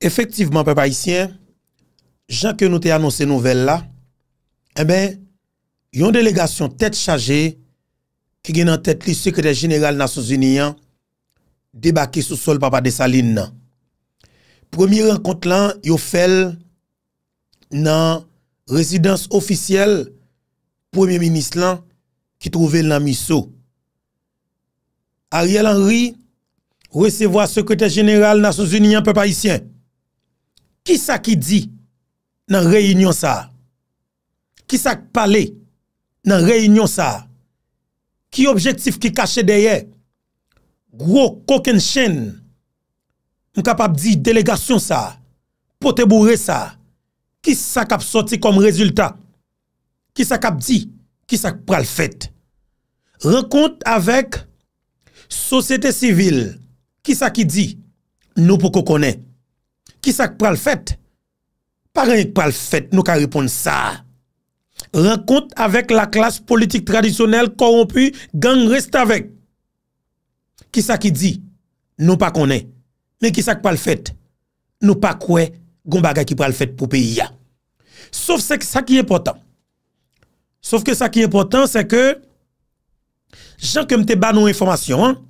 Efektivman pe Parisien, jan ke nou te anonsen nouvel la, ebe, eh yon delegasyon tet chaje ki gen an tet li sekretèr jeneral Nassos Uniyan debake sou sol papa de Saline nan. Premier renkont lan yo fel nan rezidans ofisyel premier minis lan ki trouvel nan miso. Ariel Henry resevo a sekretèr jeneral Nassos Uniyan pe Parisien. Ki sa ki di nan reyinyon sa? Ki sa ki pale nan reyinyon sa? Ki objektif ki kache deye? Gro koken chen? Mkap ap di delegasyon sa? Pote bourre sa? Ki sa kap soti kom rezultat? Ki sa kap di? Ki sa pral fete? Renkont avèk sosyete sivil. Ki sa ki di? Nou pou koko konek. Kisa k pral fèt? Paran ek pral fèt, nou ka repon sa. Rekont avèk la klas politik tradisyonel korompi, gang rest avèk. Kisa ki di, nou pa konè. Men kisa k pral fèt? Nou pa kwe, goun baga ki pral fèt pou piya. Sòf se k sa ki important. Sòf se k sa ki important se ke jan ke mte ba nou informasyon.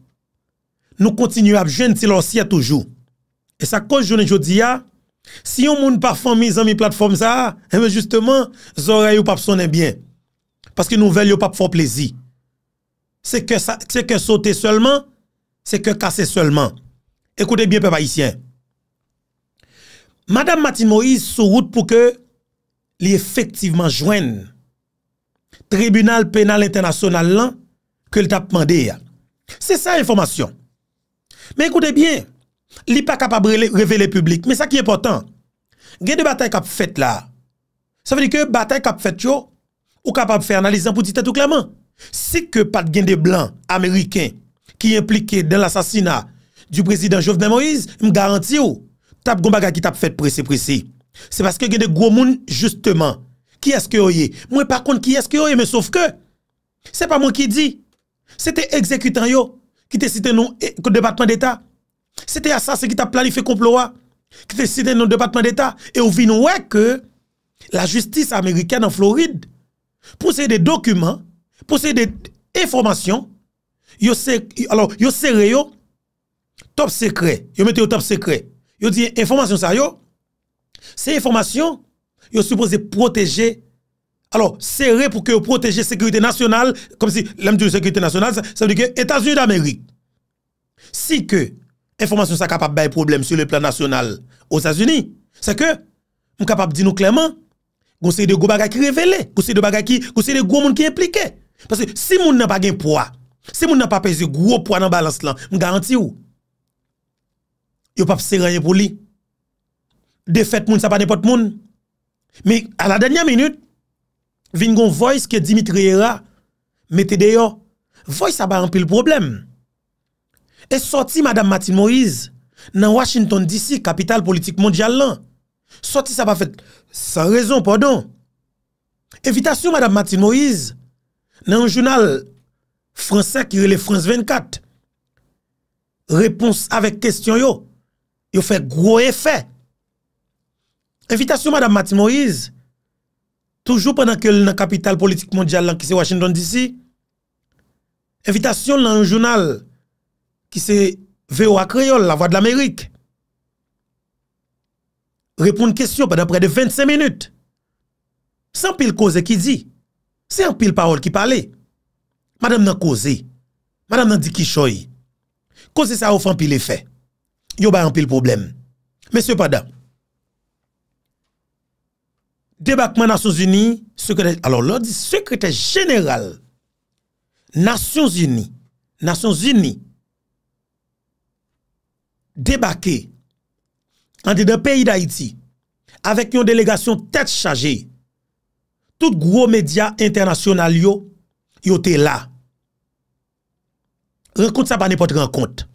Nou kontinu ap jwen ti lò si a toujou. E sa konjounen jodi ya, si yon moun pa fon mizan mi platform za, e eh mwen justeman, zora yon pap sonen bien. Paske nou vel yon pap fon plezi. Se ke saute solman, se ke kase solman. Ekouten bien pe pa isyen. Madame Matin Moïse sou route pou ke li efektiveman jwen tribunal penal international lan ke l tap mande ya. Se sa informasyon. Men ekouten bien, Li pa kapab revele publik. Men sa ki important. Gen de batay kap fet la. Sa vedi ke batay kap fet yo. Ou kapab fe analizan pou ditatou klaman. Si ke pat gen de blan ameriken. Ki implike den l'assasina. Du prezident Jovna Moise. M garanti yo. Tap gomba ga ki tap fet prese prese. Se paske gen de gwo moun justeman. Ki eske oye. Mwen par konde ki eske oye. Men sauf ke. Se pa mwen ki di. Se te ekzekutan yo. Ki te siten nou. Kote de batman deta. C'était assassin qui t'a planifié complot, hein? qui t'a cité dans le département d'État. Et on venez que la justice américaine en Floride possède des documents, possède des informations. Yo alors, yo serré yo top secret. Yo mettez au top secret. Yo dit information ça yo. Ces informations, yo supposé protéger alors, serré pour que vous sécurité nationale, comme si l'homme de sécurité nationale, ça veut dire que États-Unis d'Amérique. Si que Enformasyon sa kapap bay problem sou le plan nasyonal ou Sazuni. Sa ke, m kapap di nou kleman goun se de gou baga ki revele, goun se de gou moun ki implike. Pasè, si moun nan pa gen pwa, si moun nan pa peze gou pwa nan balans lan, m garanti ou, yo pap se rayen pou li. Defet moun sa pa nepot moun. Mi, a la denya minut, vin goun voice ke Dimitri Hira mette de yo. Yo, voice sa ba ampil probleme. Et sorti Madame Martine Moïse dans Washington DC, capitale politique mondiale Sorti ça pas fait sans raison, pardon. Invitation Madame Martine Moïse dans un journal français qui est le France 24. Réponse avec question yo. Yo fait gros effet. Invitation Madame Martine Moïse toujours pendant que dans la capitale politique mondiale qui c'est Washington DC. Invitation dans un journal Ki se vewa kreol la vwa de l'Amerik Repoun kestyon padan prè de 25 minut San pil koze ki di Se an pil parol ki pale Madame nan koze Madame nan di ki choy Koze sa oufan pil efè Yo bayan pil problem Mèsyè padan Debakman Nasyon Zuni Sekretèj Alors lò di sekretèj genèral Nasyon Zuni Nasyon Zuni debake an de de peyi da iti avek yon delegasyon tèt chanje tout gro media internasyonal yo yo te la renkonte sa pa nepot renkonte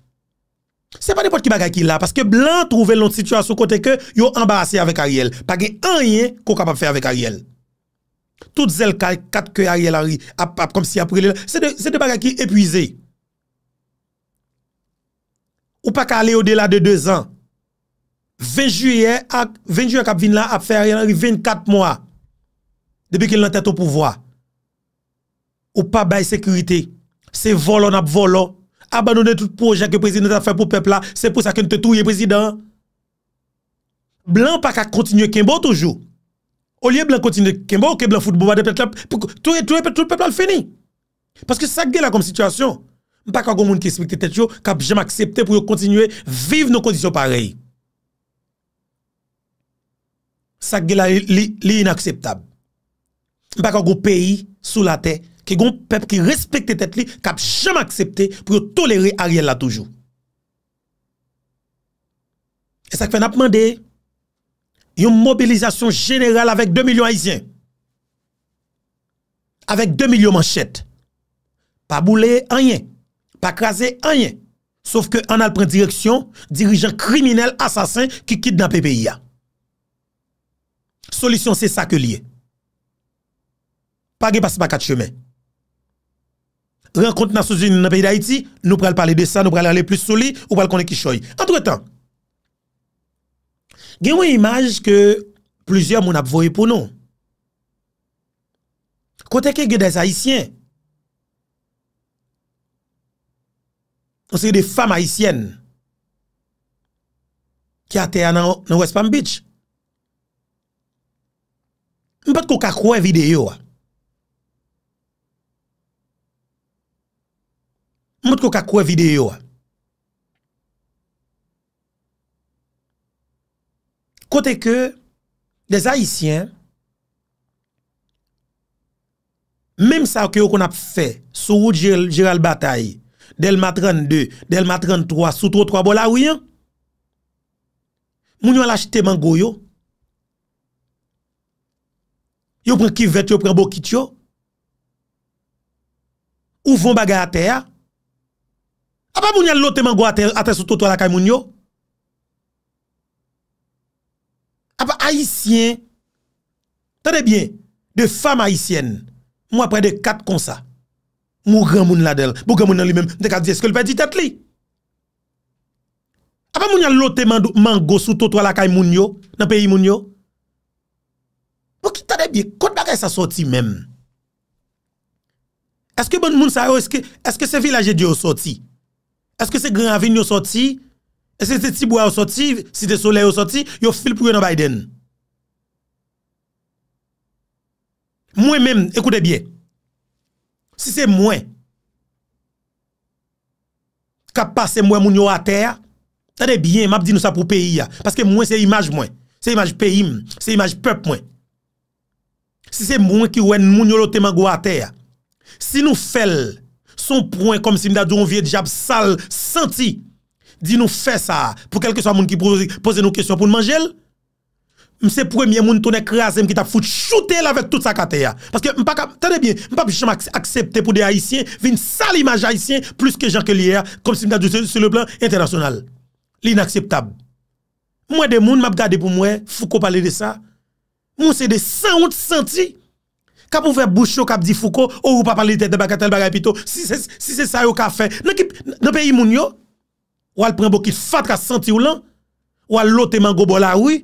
se pa nepot ki bagay ki la paske blan trouve lont situasyon kote ke yo ambarase avèk Ariel pagè an rien ko kapap fè avèk Ariel tout zel kaj katke Ariel apap kom si aprile se de bagay ki epwize Ou pa ka ale o delat de 2 an. 20 juye ak ap vin la ap fè, yon ari 24 mwa. Depi ki l'antè ton pouvoi. Ou pa bay sekurite. Se volon ap volon. Abandonè tout proje ke prezident ap fè pou pepl la. Se pou sa ke nte touye prezident. Blan pa ka kontinye kembo toujou. Ou liye blan kontinye kembo, ou ke blan foute boba de pek la. Touye pe tout pepl al fèni. Paske sa gè la kom situasyon. Mpa kwa goun moun ki respekte tet yo, kap jem aksepte pou yo kontinue vive nou kondisyon parey. Sak gila li inakseptab. Mpa kwa goun peyi, sou la te, ki goun pep ki respekte tet li, kap jem aksepte pou yo tolere a riel la toujou. E sak fè nap mande, yo mobilizasyon jeneral avèk 2 milyon aizyen. Avèk 2 milyon manchet. Pa bou le anyen. pa krasè anyen. Sòf ke an al pren direksyon, dirijan kriminel, asasin, ki kit nan PPI-ya. Solisyon se sa ke liye. Pa ge pasi pa kat chemen. Renkont nan souzoun nan PPI-da iti, nou pral pale de sa, nou pral ale plus soli, ou pral kone ki choy. Antre tan, genwen imaj ke plujer moun ap voye pou nou. Kote ke ge de sa itiyen, On se yon de fam haisyen. Ki ate an nan wespam bitch. Mbote kou kakwe videyo. Mbote kou kakwe videyo. Kote ke, de zayisyen, mem sa wke yon kon ap fe, sou wou jiral batayi, Delma 32, Delma 33, Soutou 3, bo la ou yon? Moun yon lache te man go yo? Yo pren kivet, yo pren bokit yo? Ou fon baga ate ya? A pa moun yon lote man go ate, ate Soutou 3 la kay moun yo? A pa Haitien, tade bien, de femme Haitienne, moun apre de 4 konsa. Mwou gen moun ladel Mwou gen moun nan li menm Ndeka di eske li pe di tet li A pa moun ya lote man gosu Totwa la kay moun yo Nan peyi moun yo Mwou ki tade biye Kote bagay sa soti menm Eske bon moun sa yo Eske se vilaje di yo soti Eske se gran avin yo soti Eske se tibwa yo soti Si de sole yo soti Yo fil pou yon Biden Mwen menm ekou de biye Si se mwen kapase mwen moun yo a teya, tade bien map di nou sa pou peyi ya. Paske mwen se imaj mwen, se imaj peyim, se imaj pep mwen. Si se mwen ki wèn moun yo lo teman go a teya, si nou fel son prwen kom si mda dou on vie di jab sal, senti, di nou fe sa pou kelke sa moun ki pose nou kesyon pou nou manjel, Mse premye moun toune krease m ki ta foute choute la vet tout sa kate ya. Paske m pa kap, tade bien, m pa pi chan aksepte pou de Haitien, vi n sal imaj Haitien plus ke Jean Kelly ya, kom si m ta duse sou le plan internasyonal. Li inakseptab. Mwen de moun m ap gade pou mwen, Fouko pale de sa, moun se de 100 out senti, kap ou fe boucho kap di Fouko, ou ou pa pale de Tete Bakatel bagay pito, si se sa yo ka fe, nan peyi moun yo, wal pren bokit fat ka senti ou lan, wal lote man gobo la ouy,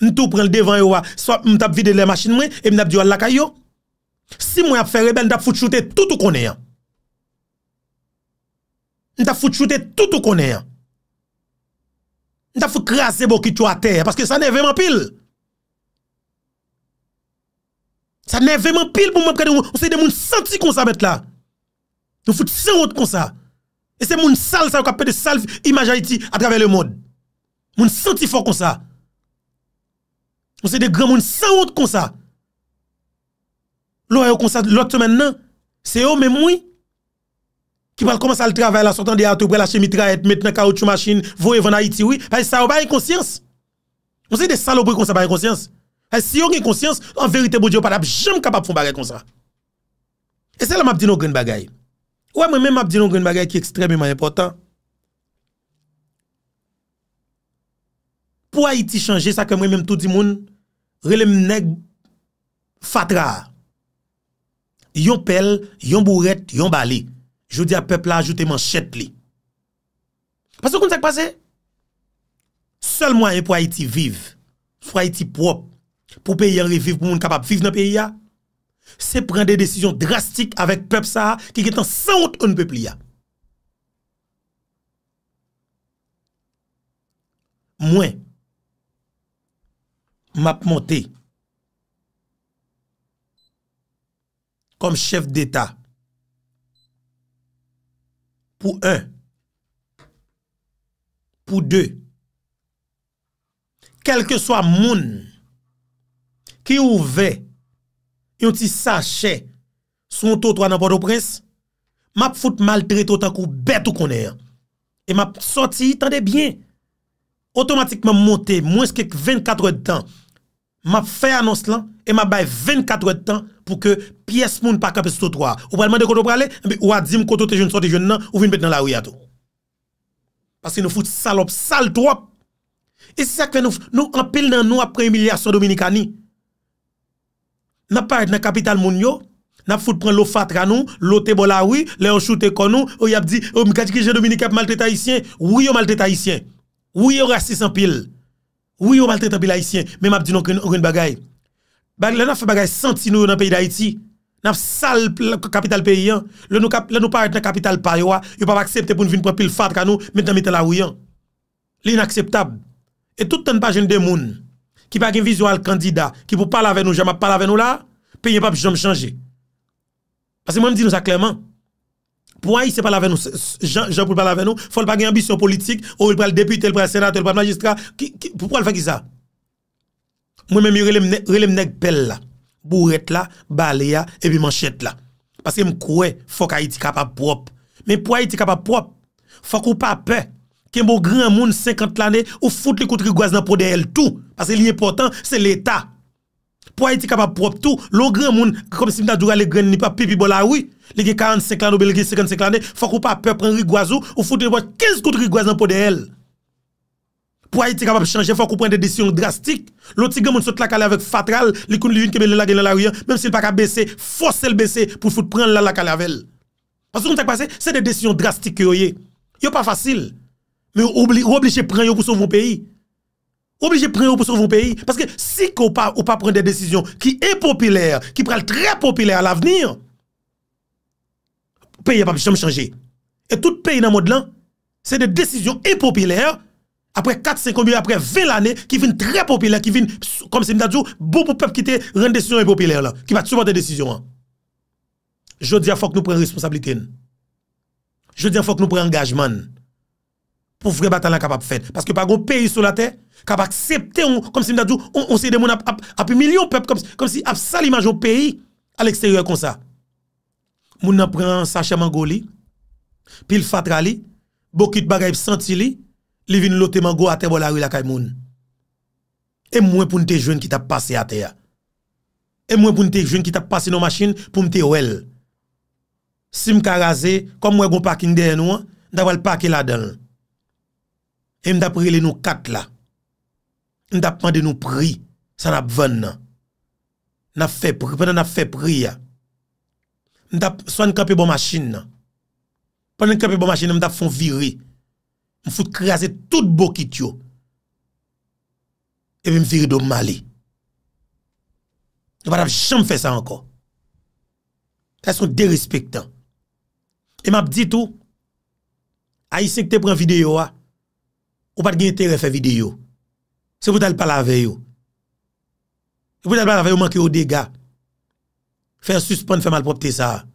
Nou tou pren l devan e wa So ap mwen tap vide le machin mwen E mwen ap diwa l laka yo Si mwen ap fer e ben Nou tap foute choute tout ou konen Nou tap foute choute tout ou konen Nou tap foute kras e bo ki chou a ter Paske sa nè vèman pil Sa nè vèman pil pou mwen ap kade Ou se y de moun senti kon sa met la Nou foute sen wot kon sa E se moun sal Sa yo kapè de sal imajayiti A travè le moun Moun senti fò kon sa On se de gran moun saout konsa. Lo a yo konsa lot se men nan. Se yo men moui. Ki pal koman sa l traval a sotan de ato bre la chemitra et met nan kaoutu masin. Vo evan a iti oui. Hay sa ou ba yon konsyans. On se de salobou yon konsa ba yon konsyans. Hay si yo yon konsyans, an verite bou diyo pat ap jam kapap foun bagay konsa. E se la map di nou gren bagay. Ou a mwen men map di nou gren bagay ki ekstrem yon important. Pwa iti chanje, sa ke mwen menm tout di moun, relem neg fatra. Yon pel, yon bouret, yon bali. Jou di a pepl la, joute man chet pli. Pasou kon se k pase? Sele mwen yon pwa iti viv, pwa iti prop, pou pe yon reviv pou moun kapap viv nan pe yon, se pren de desisyon drastik avek pep sa, ki ketan saout ou n pe pli ya. Mwen, map montè, kom chef d'Etat, pou 1, pou 2, kel ke swa moun, ki ou ve, yon ti sache, se yon tou tou anapot do pres, map fout mal dre tou tan kou bet ou konè, e map soti yi tan de byen, otomatikman montè, moun skèk 24 dan, map fè anons lan, e map bay 24 wet tan, pou ke piyes moun pa kapè stotwa. Ou palman de koto pralè, ou adzim koto te joun, sote joun nan, ou vin pet nan la ouyato. Paske nou foute salop, sal trop. E se kwen nou, nou anpil nan nou apre 1 milyar 100 dominika ni. Nap paret nan kapital moun yo, nap foute pren lo fatra nou, lo te bol la ouy, le an choute kon nou, ou yap di, ou oh, mikatikije dominika ap malte taisyen, ou yo malte taisyen. Ou yo rastis anpil. Ou yo malte taisyen. Oui, on maltraite les haïtiens, mais m'a dit non aucune bagaille. Là, on fait bagaille senti nous dans le pays d'Haïti. Dans sale capitale paysan. Hein. Le nous là nous paraît dans capitale pas ne yo pas accepter pour venir prendre pile fard ka nous, maintenant mettre la rouillant. Hein. L'inacceptable. Et tout le temps pas jeune des monde qui pas un visual candidat, qui pour parler avec nous, jamais parler avec nous là, pays pas jamais changer. Parce que moi je dis nous ça clairement. Pwa yi se pala ven nou? Jean Poul pala ven nou? Fwa l pa gen ambisyon politik? Ou yi pral deput, yi pral senat, yi pral magistrat? Pwa l fank yi sa? Mwen men mi relem neg pel la. Bou ret la, bale ya, epi man chet la. Paske m kwe fwa ka iti kapa prop. Men pwa iti kapa prop? Fwa kou pa pe. Kèm bo gran moun 50 l ane, ou foute le koutri gwa zan pou de el tou. Paske li important, se l etat. Pour Haïti capable propre tout, le grand monde, comme si m'ta les grands ni pas pipi bon la oui. Les 45 ans, les 55 ans, faut qu'on pas peur prendre rigoazou, ou foutre 15 coups de rigoazou pour elle. Pour Haïti capable changer, faut qu'on prenne des décisions drastiques. L'autre grand monde saute la calé avec Fatral, les coups de qui le la dans la rue, même s'il pas qu'à baisser, forcez le baisser pour foutre prendre la la calé avec Parce que qu'on t'a passé, c'est des décisions drastiques que yo pas facile. Mais obligé prendre pour sauver le pays. Oblije pren ou pou souvoun peyi Paske si ko pa ou pa pren de desisyon Ki e popilyer Ki prel tre popilyer al avnir Peyi apap chanm chanje E tout peyi nan mod lan Se de desisyon e popilyer Apre 4-5 mili apre 20 l ane Ki vin tre popilyer Ki vin kom se mta djou Bou pou pep kite ren desisyon e popilyer la Ki va tsuban de desisyon Jodi a fok nou pren responsabiliten Jodi a fok nou pren engagement pou vre batal la kapap fen. Paske pa goun peyi sou la te, kapak septe ou, kom si mta djou, ou se de moun ap, ap milyon pep, kom si ap sali manjou peyi, al eksteryon kon sa. Moun nan pren sache mango li, pil fatra li, bokit bagayp santi li, li vin lote mango a te, bol ari la kay moun. E mwen pou nte jwen ki tap pase a te ya. E mwen pou nte jwen ki tap pase no masin, pou mte wèl. Si mka raze, kom mwen goun pake yon den ou an, da wèl pake la den an. E mi dap rile nou kat la. Mi dap pande nou pri. San ap ven nan. Nap fe pri. Pwè nan nap fe pri ya. Mi dap swan kapè bon machin nan. Pwè nan kapè bon machin nan. Mi dap fon viri. Mi foute krasè tout bokit yo. E mi viri do mali. E pa dap chanm fè sa anko. Lè son derespektan. E map dit ou. A yi se kte pren video a. ou pas de intérêt à faire vidéo. C'est pour parler avec eux. C'est pour parler avec eux, manquer aux dégâts. Faire suspendre, faire mal malpropreté ça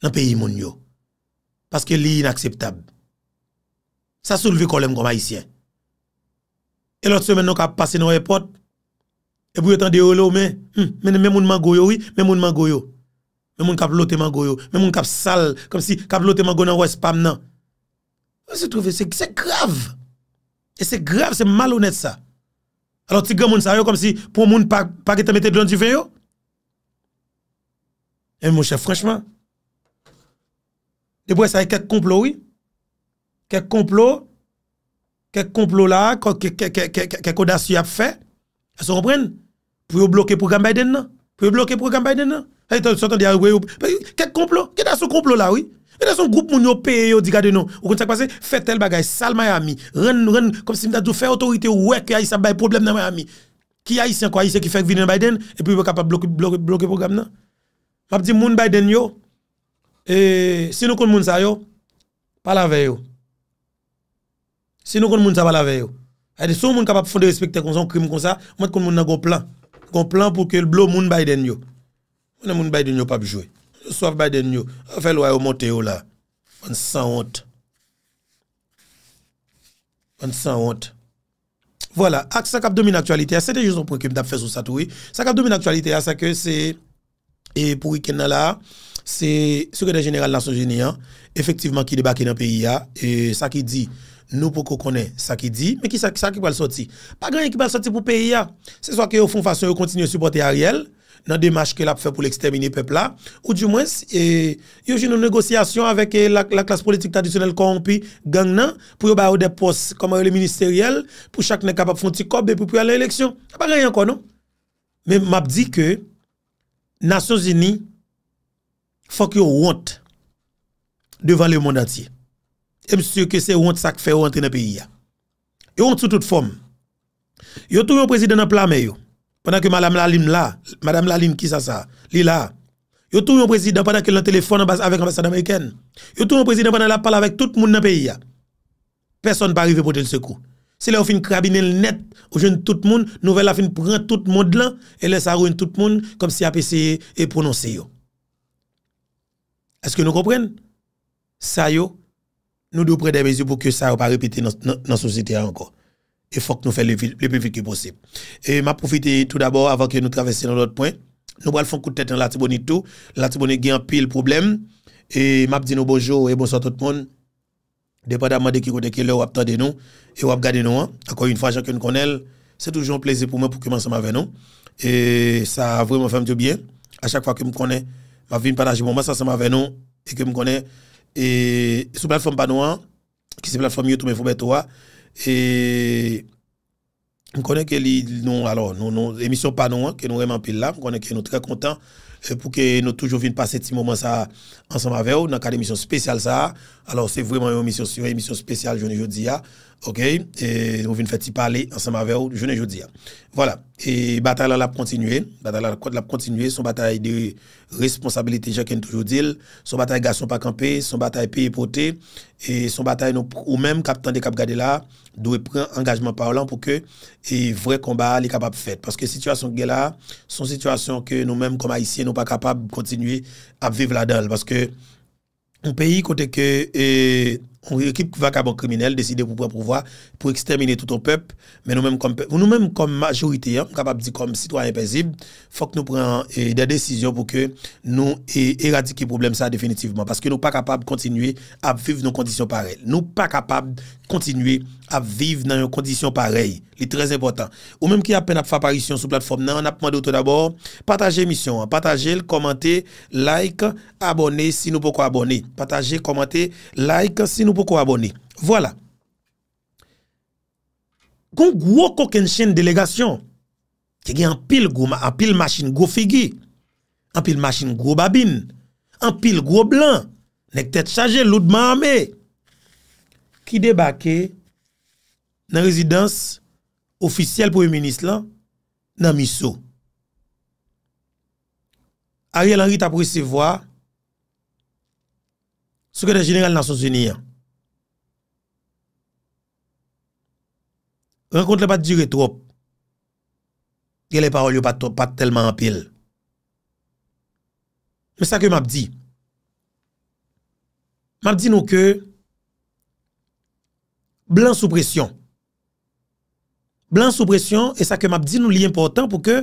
dans le pays mon yo. Parce que c'est inacceptable. Ça souleve problème comme haïtien. Et l'autre semaine, nous avons passé dans l'aéroport. Et vous attendez, oh, au hum, mais, mais, même on mango oui, même on mango Même on cap l'autre mango même on cap sale, comme si cap l'autre mango dans West pam nan. Vous trouvez, c'est grave. Et c'est grave, c'est malhonnête ça. Alors, tu grand monde ça, comme si pour moun pas pas que mette de du vin yo. Et eh, mon chef, franchement, des bois ça quelques complots oui. Quelques complots quelques complots là, quelques audacieux a fait. Vous comprenez Pour bloquer le programme Biden non Pour bloquer le programme Biden non eh, ah, Quelques complots, Quelques ce complot là oui E da son goup moun yo pe yo di gade non. Ou kon sa kwa se, fe tel bagay, sal mayami. Ren, ren, kom si mda du fe otorite wek ki a yisa bay problem nan mayami. Ki a yisa, ki a yisa ki fek vide nan Biden e pou yi wè kapap blokye blokye blokye program nan. Mabdi moun Biden yo, e, si nou kon moun sa yo, pala ve yo. Si nou kon moun sa pala ve yo. E de sou moun kapap fonde respekte kon son krim kon sa, mou kon moun nan kon plan. Kon plan pou ke l blo moun Biden yo. Moun Biden yo pa bi jwe. Soif Biden nous, on le le monte là. la. On s'en honte. On s'en honte. Voilà, ak sa kap domine actualité, c'était juste un point que m'a fait Ça ça ça Sa kap domine c'est que c'est se, pour e pou c'est le secrétaire général de l'Assemblée Nasson Effectivement, qui débarque dans le pays. là et ça qui dit, nous pour qu'on connaît ça qui dit mais qui ça, qui va sortir pas grand qui va sortir pour pays c'est soit que au fond façon continuer à supporter Ariel dans démarche qu'elle a fait pour l'exterminer peuple là ou du moins eh, il y a une négociation avec eh, la, classe politique traditionnelle corrompue gang nan pour avoir des postes comme les ministériels, pour chaque n'est capable font petit et pour aller à l'élection pas rien encore non mais m'a dit que Nations Unies faut que honte devant le monde entier et monsieur que c'est honte ça que fait rentrer dans le pays et honte sous toute forme yo tout un président dans plan yo pendant que Madame Lalim là, Madame Lalim qui ça ça, li là. Yo tout un président pendant qu'elle a téléphone avec l'ambassade américaine. Yo tout un président pendant la parle avec tout le monde dans le pays. Personne pas arrivé pour le secours. C'est là où fin cabinet net, où jeune tout le monde, nouvelle la fin prend tout le monde là, et laisse tout le monde comme si a essayé et Est-ce que nous comprenons? Ça yo, nous devons prendre des mesures pour que ça ne pas répéter dans la société encore et faut que nous fassions le, plus vite possible. Et m'a profite tout d'abord avant que nous traversions l'autre point. Nous allons faire un coup de tête dans la Tibonite tout. La Tibonite a un pile problème. Et m'a dit bonjour et bonsoir tout le monde. Dépendamment de qui côté que je attendez nous et je regardez nous hein. encore une fois chacun connaît, c'est toujours un plaisir pour moi pour commencer avec nous. Et ça a vraiment fait du bien. À chaque fois que me connais, m'a vienne partager moment ça ensemble avec nous et que me connais et sur plateforme pas qui c'est plateforme YouTube mais faut et on connaît que nous, alors, nous, émission pas nous, hein, que nous vraiment pile là, connaît que nous très contents euh, pour que nous toujours vienne passer ce moment ça ensemble avec vous dans émission spéciale ça. Alors, c'est vraiment une émission, spéciale, je OK Et nous vient faire parler ensemble avec vous, je ne veux dire. Voilà. Et bataille la continuer. Bataille la continuer. Son bataille de responsabilité, chacun toujours dit. Son bataille garçon pas campé. Son bataille pays porté, Et son bataille nous, ou même capitaine de cap garder là, doit prendre engagement parlant pour que et vrai combat est capable de faire. Parce que situation que là, son situation que nous-mêmes, comme haïtiens, nous pas capables de continuer à vivre là-dedans. Parce que un pays côté que on équipe vacabon criminelle décide pour pouvoir pour exterminer tout un peuple mais nous-mêmes comme nous-mêmes comme majorité hein, capable dire comme citoyen paisible faut que nous prenions eh, des décisions pour que nous éradiquions problème ça définitivement parce que nous pas capables de continuer à vivre nos conditions pareilles nous pas capables kontinuye ap vive nan yon kondisyon parey. Li trez impotant. Ou menm ki apen ap faparisyon sou platform nan, non, apman douto dabor, pataje emisyon. Pataje, komante, like, abone, si nou poko abone. Pataje, komante, like, si nou poko abone. Voilà. Kon gwo koken chen delegasyon, kege an pil gwo, an pil masin gwo figi, an pil masin gwo babin, an pil gwo blan, nek tet chaje loudman ame, ki debake nan rezidans ofisyel pou e minis lan nan miso. Arie lan ri tapre se vwa souke de general nan Sosuniyan. Renkont le pat dure trop ge le parol yo pat pat telman apil. Me sa ke map di. Map di nou ke Blan sou presyon Blan sou presyon E sa ke map di nou li important pou ke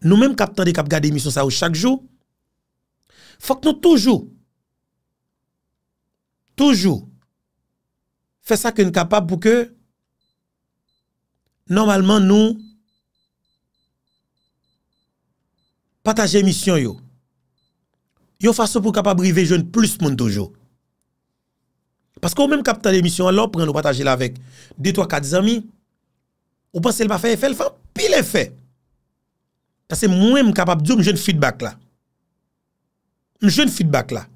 Nou menm kap tan de kap gade misyon sa ou chak jou Fak nou toujou Toujou Fè sa ke nou kapab pou ke Normalman nou Pataje misyon yo Yo fase pou kapab rive joun plus moun toujou Paske ou mèm kapta demisyon an lò, pren nou pataje la vek. Dey to a kat zami, ou pan se l pa fè, fè l fan, pi lè fè. Paske mwen m kapap di ou m jèn feedback la. M jèn feedback la.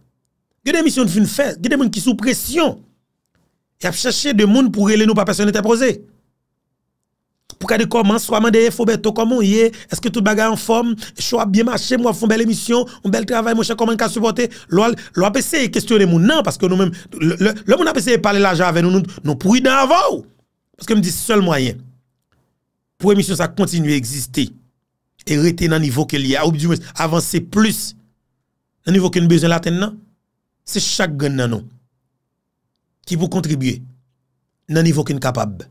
Gè dey misyon fè, gè dey mèm ki sou presyon. Kè ap chache de moun pou rele nou pa personel taprozey. pour regarder comment, soit demander Foberto comment il est, est-ce que tout bagage en forme, choix bien marché, moi font belle émission, un bel travail, mon cher, comment qu'a supporter, l'OL, l'OL a questionner mon non, parce que nous même, le, monde a essayé de parler l'argent avec nous, nous, nous dans avant, parce que me dit seul moyen, pour émission ça continue à exister, et rester dans niveau qu'il y a, ou avancer plus, dans niveau qu'une besoin d'atteindre, c'est chaque nous qui vous contribuer, dans niveau qu'une est capable.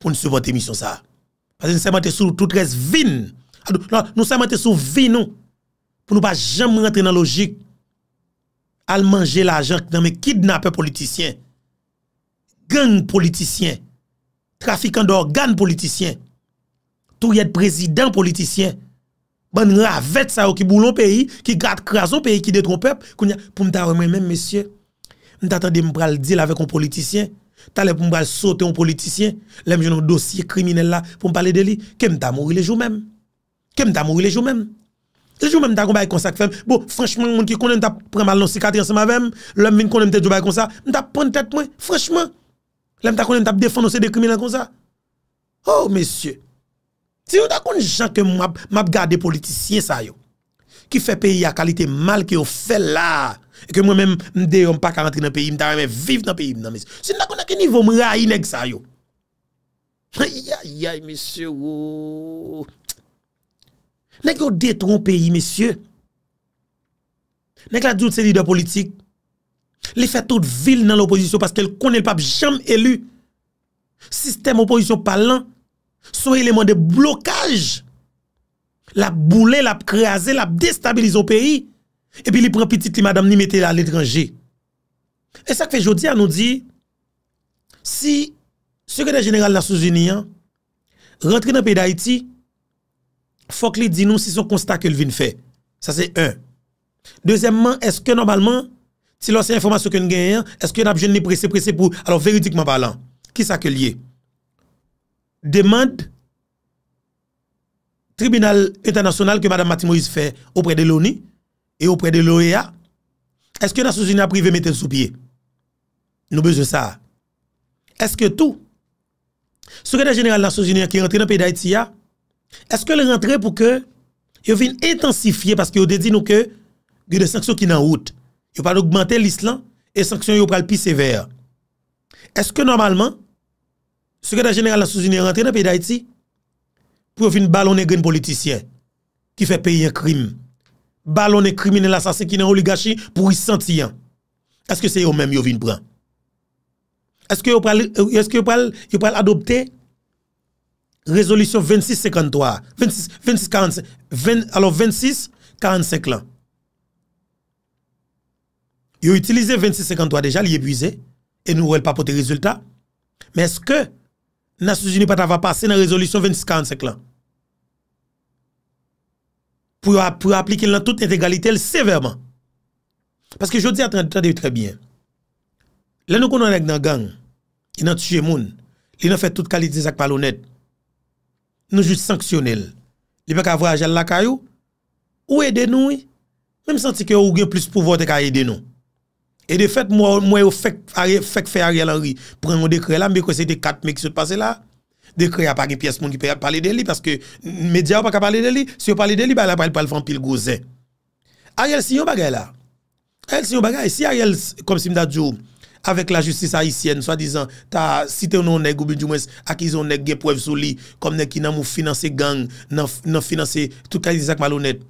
Poun sou vot emisyon sa. Pazè nou sa matè sou tout res vin. Ah, nou sa matè sou vin nou. Poun nou pa jem rentre nan logik. Al manje la jank nan men kidnape politisyen. Gang politisyen. Trafikan do organ politisyen. Tou yed prezident politisyen. Ban nan ravèt sa ou ki boulon peyi. Ki gade krason peyi ki detron pep. Poun nou ta remen men, mesye. Nou ta tade mpral di la ve kon politisyen. Talè pou mbraj sote an politisyen, lèm joun an dosye kriminelle la pou mpale de li, ke mta mouri le jou mèm. Ke mta mouri le jou mèm. Le jou mèm mta kon bay kon sak fèm, bo, frèchman, moun ki konen mta preman lonsikati an sema vèm, lèm vin konen mte djou bay kon sa, mta pon tèt mwen, frèchman. Lèm mta konen mta pdefon non se de kriminelle kon sa. Oh, mesye, ti mta kon jan ke m ap gade politisyen sa yo, ki fè peyi a kalite mal ki yo fè la. E ke mwen men mdeyo mpa ka rentri nan peyi, mta mwen men vive nan peyi mnan, mesye. Se nan konak e nivou mwa a inek sa yo. Ayayay, mesye, wouw. Nek yo detron peyi, mesye. Nek la djout se lidwa politik. Le fè tout vil nan l'oposisyon, paske l konel pap jam elu. Sistèm oposisyon palan, sou elemen de blokaj. Lap boule, lap kreaze, lap destabilize o peyi. Et puis, il prend petit li, madame, ni mettez à l'étranger. Et ça que fait à nous dit, si secrétaire général de la Sous-Union hein, rentre dans le pays d'Haïti, faut qu'il dise nous si son constat qu'il vient faire. Ça, c'est un. Deuxièmement, est-ce que normalement, si l'on sait information que a hein, est-ce que besoin de pressé, pressé pour. Alors, véridiquement parlant, qui ça que lié? Demande tribunal international que Mme Matimoïse fait auprès de l'ONU et auprès de l'OEA, est-ce que la société privée mettait sous pied Nous besoin de ça. Est-ce que tout, secrétaire général de la qui est rentré dans le pays d'Haïti, est-ce que le rentré pour que il vienne intensifier parce qu'il a dit que il y a des sanctions qui sont en route. Il pas augmenter l'islam et sanctions sont pas plus sévères. Est-ce que normalement, le secrétaire général de la société est rentré dans le pays d'Haïti pour vienne ballonner un politicien qui fait payer un crime ballon et criminel assassin qui dans oligarchie pour y sentir. Est-ce que c'est eux même yo vinn prendre Est-ce que est-ce que yo pral adopter résolution 2653 26 26 45 alors 26 45 là. Yo utilisé 2653 déjà, li épuisé et nous veulent pas porter résultat. Mais est-ce que Nations Unies pas va passer dans résolution 2645 là pou yo aplike lan tout integralite l severman. Paske jodi a tran de tra dewi trebyen. Le nou kon an ek nan gang, li nan tuche moun, li nan fè tout kalite sak palonet, nou joute sanksyonel. Li pek avroje al lakayou, ou e de nou, ou e de nou, ou e de nou, ou e de nou, ou e de nou, ou e de nou, Dekre apak yon piyes moun ki pale de li Paske media wap ak pale de li Si yo pale de li, ba la pale pale fan pil gozen A yon si yon bagay la A yon si yon bagay Si a yon, kom si mda djou Avèk la justis haisyen, swa dizan Ta site yon nou neg ou bi djou mwes Akiz yon neg gepwev sou li Kom neg ki nan mwou finanse gang Nan finanse tout ka yon disak malounet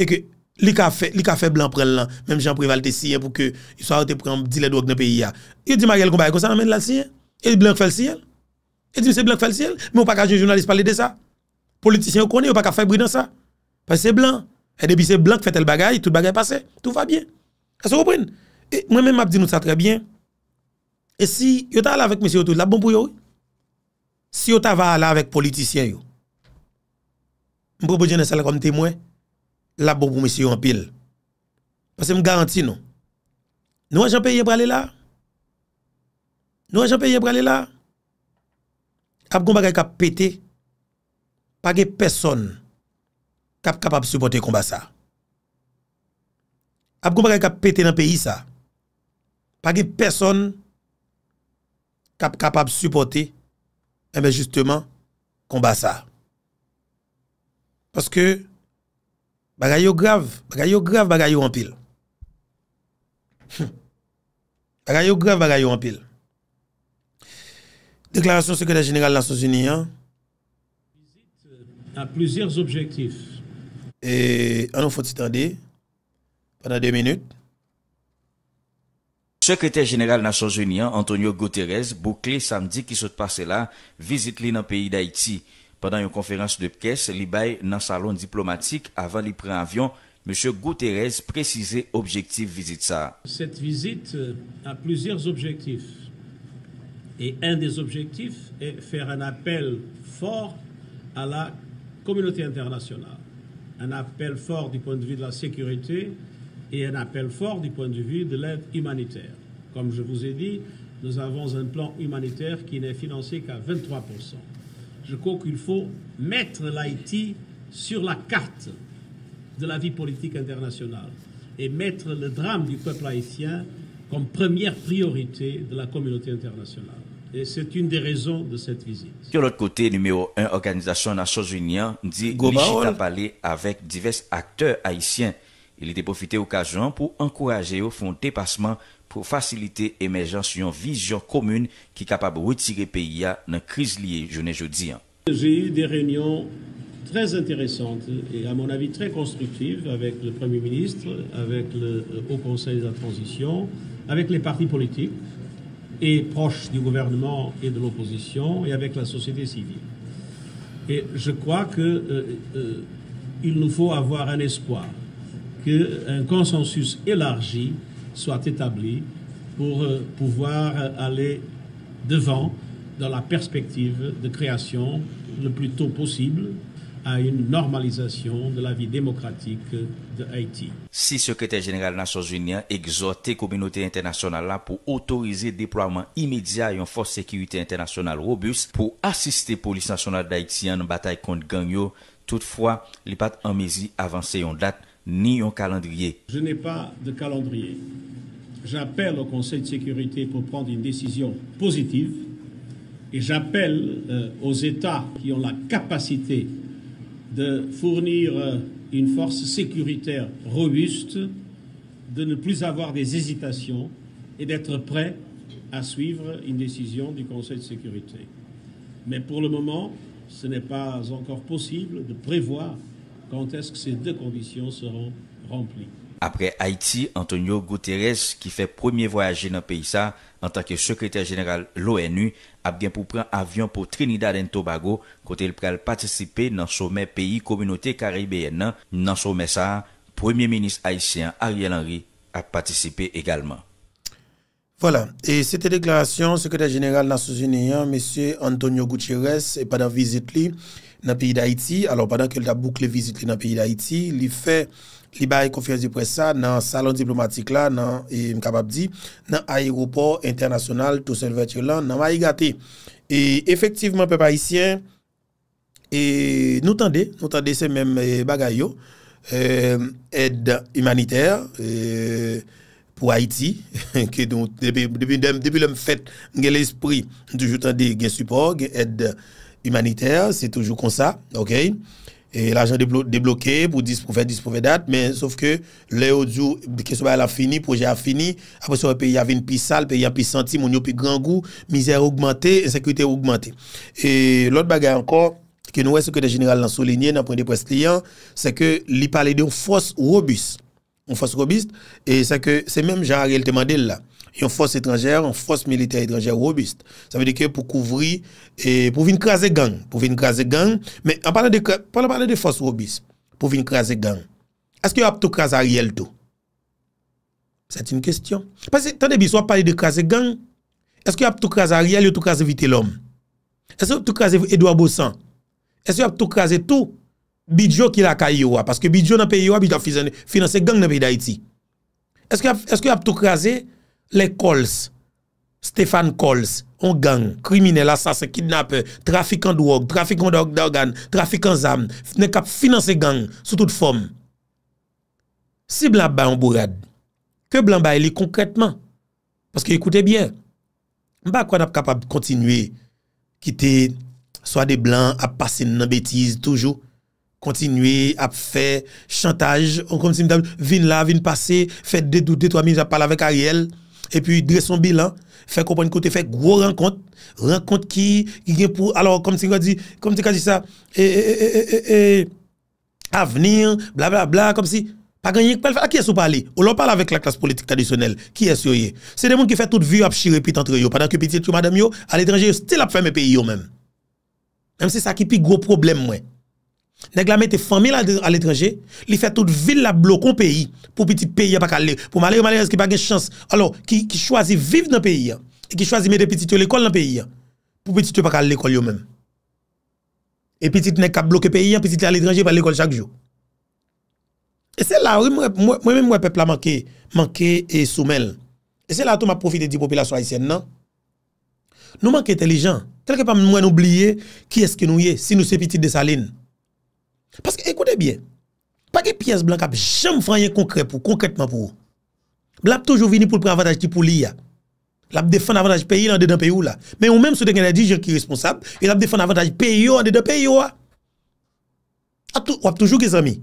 Eke, li ka fe blan prel lan Mèm jan privalte si yon pou ke Yon so aote prel, di led wak nan peyi ya Yon di ma yon kon baye konsan amèn la si yon E blan kfel si yon E di mse blan fèl sèl, mwen pa ka je jounalist palè de sa. Politisyen yo konè, yo pa ka fèl brinan sa. Pè se blan. E debi se blan fèl tel bagay, tout bagay passe. Tout va bien. E se repren. E mwen mè map di nou sa trè bien. E si yo ta ala vek mse yo tout, la bon pou yo. Si yo ta va ala vek politisyen yo. Mwen pou bojè nè sa la komite mwen, la bon pou mse yo anpil. Pè se m garanti nou. Nou ajan peye pralè la. Nou ajan peye pralè la. ap goun bagay kap pete, pa ge person kap kapap supporte konba sa. Ap goun bagay kap pete nan peyi sa, pa ge person kap kapap supporte, mwen eh justeman, konba sa. Paske, bagay yo grav, bagay yo grav, bagay yo anpil. Bagay yo grav, bagay yo anpil. Bagay yo grav, bagay yo anpil. Déclaration secrétaire général des Nations Unies. Hein. Visite euh, à plusieurs objectifs. Et on faut attendre pendant deux minutes. Secrétaire général des Nations Unies, hein, Antonio Guterres, bouclé samedi qui se passe là, visite dans le pays d'Haïti. Pendant une conférence de presse, Libaye dans le salon diplomatique avant l'y prendre avion, M. Guterres précisait objectif visite ça. Cette visite euh, a plusieurs objectifs. Et un des objectifs est faire un appel fort à la communauté internationale, un appel fort du point de vue de la sécurité et un appel fort du point de vue de l'aide humanitaire. Comme je vous ai dit, nous avons un plan humanitaire qui n'est financé qu'à 23%. Je crois qu'il faut mettre l'Haïti sur la carte de la vie politique internationale et mettre le drame du peuple haïtien comme première priorité de la communauté internationale. Et c'est une des raisons de cette visite. De l'autre côté, numéro 1, Organisation Nations Unies, dit Michit a parlé avec divers acteurs haïtiens. Il était profité occasion pour encourager au fond dépassement pour faciliter l'émergence d'une vision commune qui est capable de retirer le pays dans crise liée, je ne jeudi. Hein. J'ai eu des réunions très intéressantes et à mon avis très constructives avec le Premier ministre, avec le Haut euh, Conseil de la Transition, avec les partis politiques et proche du gouvernement et de l'opposition et avec la société civile. Et je crois que euh, euh, il nous faut avoir un espoir qu'un consensus élargi soit établi pour euh, pouvoir aller devant dans la perspective de création le plus tôt possible à une normalisation de la vie démocratique de Haïti. Si secrétaire général des Nations Unies exhorte la communauté internationale pour autoriser le déploiement immédiat une force de sécurité internationale robuste pour assister la police nationale d'Haïti en bataille contre Gagno, toutefois, les pas en mesure avancer une date ni un calendrier. Je n'ai pas de calendrier. J'appelle au Conseil de sécurité pour prendre une décision positive et j'appelle euh, aux États qui ont la capacité de fournir euh, une force sécuritaire robuste, de ne plus avoir des hésitations et d'être prêt à suivre une décision du Conseil de sécurité. Mais pour le moment, ce n'est pas encore possible de prévoir quand est-ce que ces deux conditions seront remplies. Après Haïti, Antonio Guterres, qui fait premier voyage dans le pays ça, en tant que secrétaire général l'ONU, a bien pour prendre avion pour Trinidad et Tobago, côté il participer dans sommet pays communauté caribéenne. Dans le sommet le premier ministre haïtien Ariel Henry a participé également. Voilà, et c'était déclaration secrétaire général des Nations Unies, hein, M. Antonio Guterres, et pendant visite nan peyi d'Haïti, alor padan ke l da boukle vizit li nan peyi d'Haïti, li fe, li baye konfiyansi pou e sa, nan salon diplomatik la, nan, e m kapab di, nan aéroport internasyonal, tosel vèche lan, nan mayi gate. E, efektivman, pe païsien, e, nou tende, nou tende se mèm e, bagay yo, e, edda humanitèr, e, pou Haïti, ke don, debi lèm fèt, gen l'espri, nou tende gen support, gen edda, humanitaire, c'est toujours comme ça, ok? Et l'argent débloqué pour, dis, pour faire 10 pour faire date, mais sauf que le audio, que ce a fini, projet a fini, après ce pays a une plus sale, pays a plus senti, mon plus grand goût, misère augmentée, insécurité augmentée. Et l'autre bagarre encore, que nous, ce que le général l'a souligné dans le point de presse client, c'est que il parlait de force robuste. Une force robuste, et c'est que c'est même jean réellement là une force étrangère, une force militaire étrangère robuste. Ça veut dire que pour couvrir, et pour venir craser gang, pour venir craser gang, mais en parlant de, de force robuste, pour venir craser gang, est-ce qu'il y a tout craser Ariel tout? C'est une question. Parce que, attendez, on parler de craser gang, est-ce qu'il y a tout craser Ariel ou tout craser Vite l'homme? Est-ce qu'il y a tout craser Edouard Bossan? Est-ce qu'il y a tout craser tout? Bidjo qui la Parce que Bidjo dans pas pays, Bidjo finance gang dans le pays d'Haïti. Est-ce qu'il y a tout crasé. Le Kols, Stéphane Kols, on gang, krimine, l'assassin, kidnappe, trafikant d'ouok, trafikant d'ouok d'organe, trafikant zan, ne kap finanse gang, sou tout form. Si blanba yon bourade, ke blanba yon li konkretman? Paske yon koute bien. Mba kwa nap kapap kontinuye kite, soya de blan, ap pase nan betize toujou, kontinuye, ap fe, chantage, on kontinuye, vin la, vin pase, fe de 2-3 min, ap pale avèk a riel, et puis dresser son bilan, fait comprendre côté fait gros rencontre, rencontre qui qui pour alors comme tu as dit, comme tu as dit ça avenir, blablabla, bla, bla, comme si pas gagné à ah, qui est-ce parler on l'on parle avec la classe politique traditionnelle qui est ce c'est des gens qui font toute vie à chirer puis entre eux pendant que petit madame yo à l'étranger still à faire mes pays eux même même c'est ça qui est gros problème moi Nèk la mè te famil an l'étranger, li fè tout vil la blok an peyi, pou piti peyi an pa kal lè, pou malè yo malè yo eski pa gen chans, alò ki chwazi viv nan peyi an, ki chwazi mè de piti tè l'ékol nan peyi an, pou piti tè pa kal l'ékol yo mèm. E piti tè nèk ka blok an peyi an, piti tè an l'étranger pa l'ékol chak jou. E sè la, mwen mè mwen pepla manke, manke e soumel. E sè la, tou mè profite di populasyon haïsyen nan. Nou manke telijan, tel ke pa mwen oubliye, ki eske nou ye, si nou se piti de sa l Parce que, écoutez bien, pas que pièce blanche qui jamais fait rien concret pour, concrètement pour vous. Blanc toujours venu pour prendre avantage qui pour l'IA. La défendre avantage pays en dedans pays là. Mais on même avez des dirigeants qui sont responsables, il a défendre avantage pays en dedans pays là. a toujours des amis.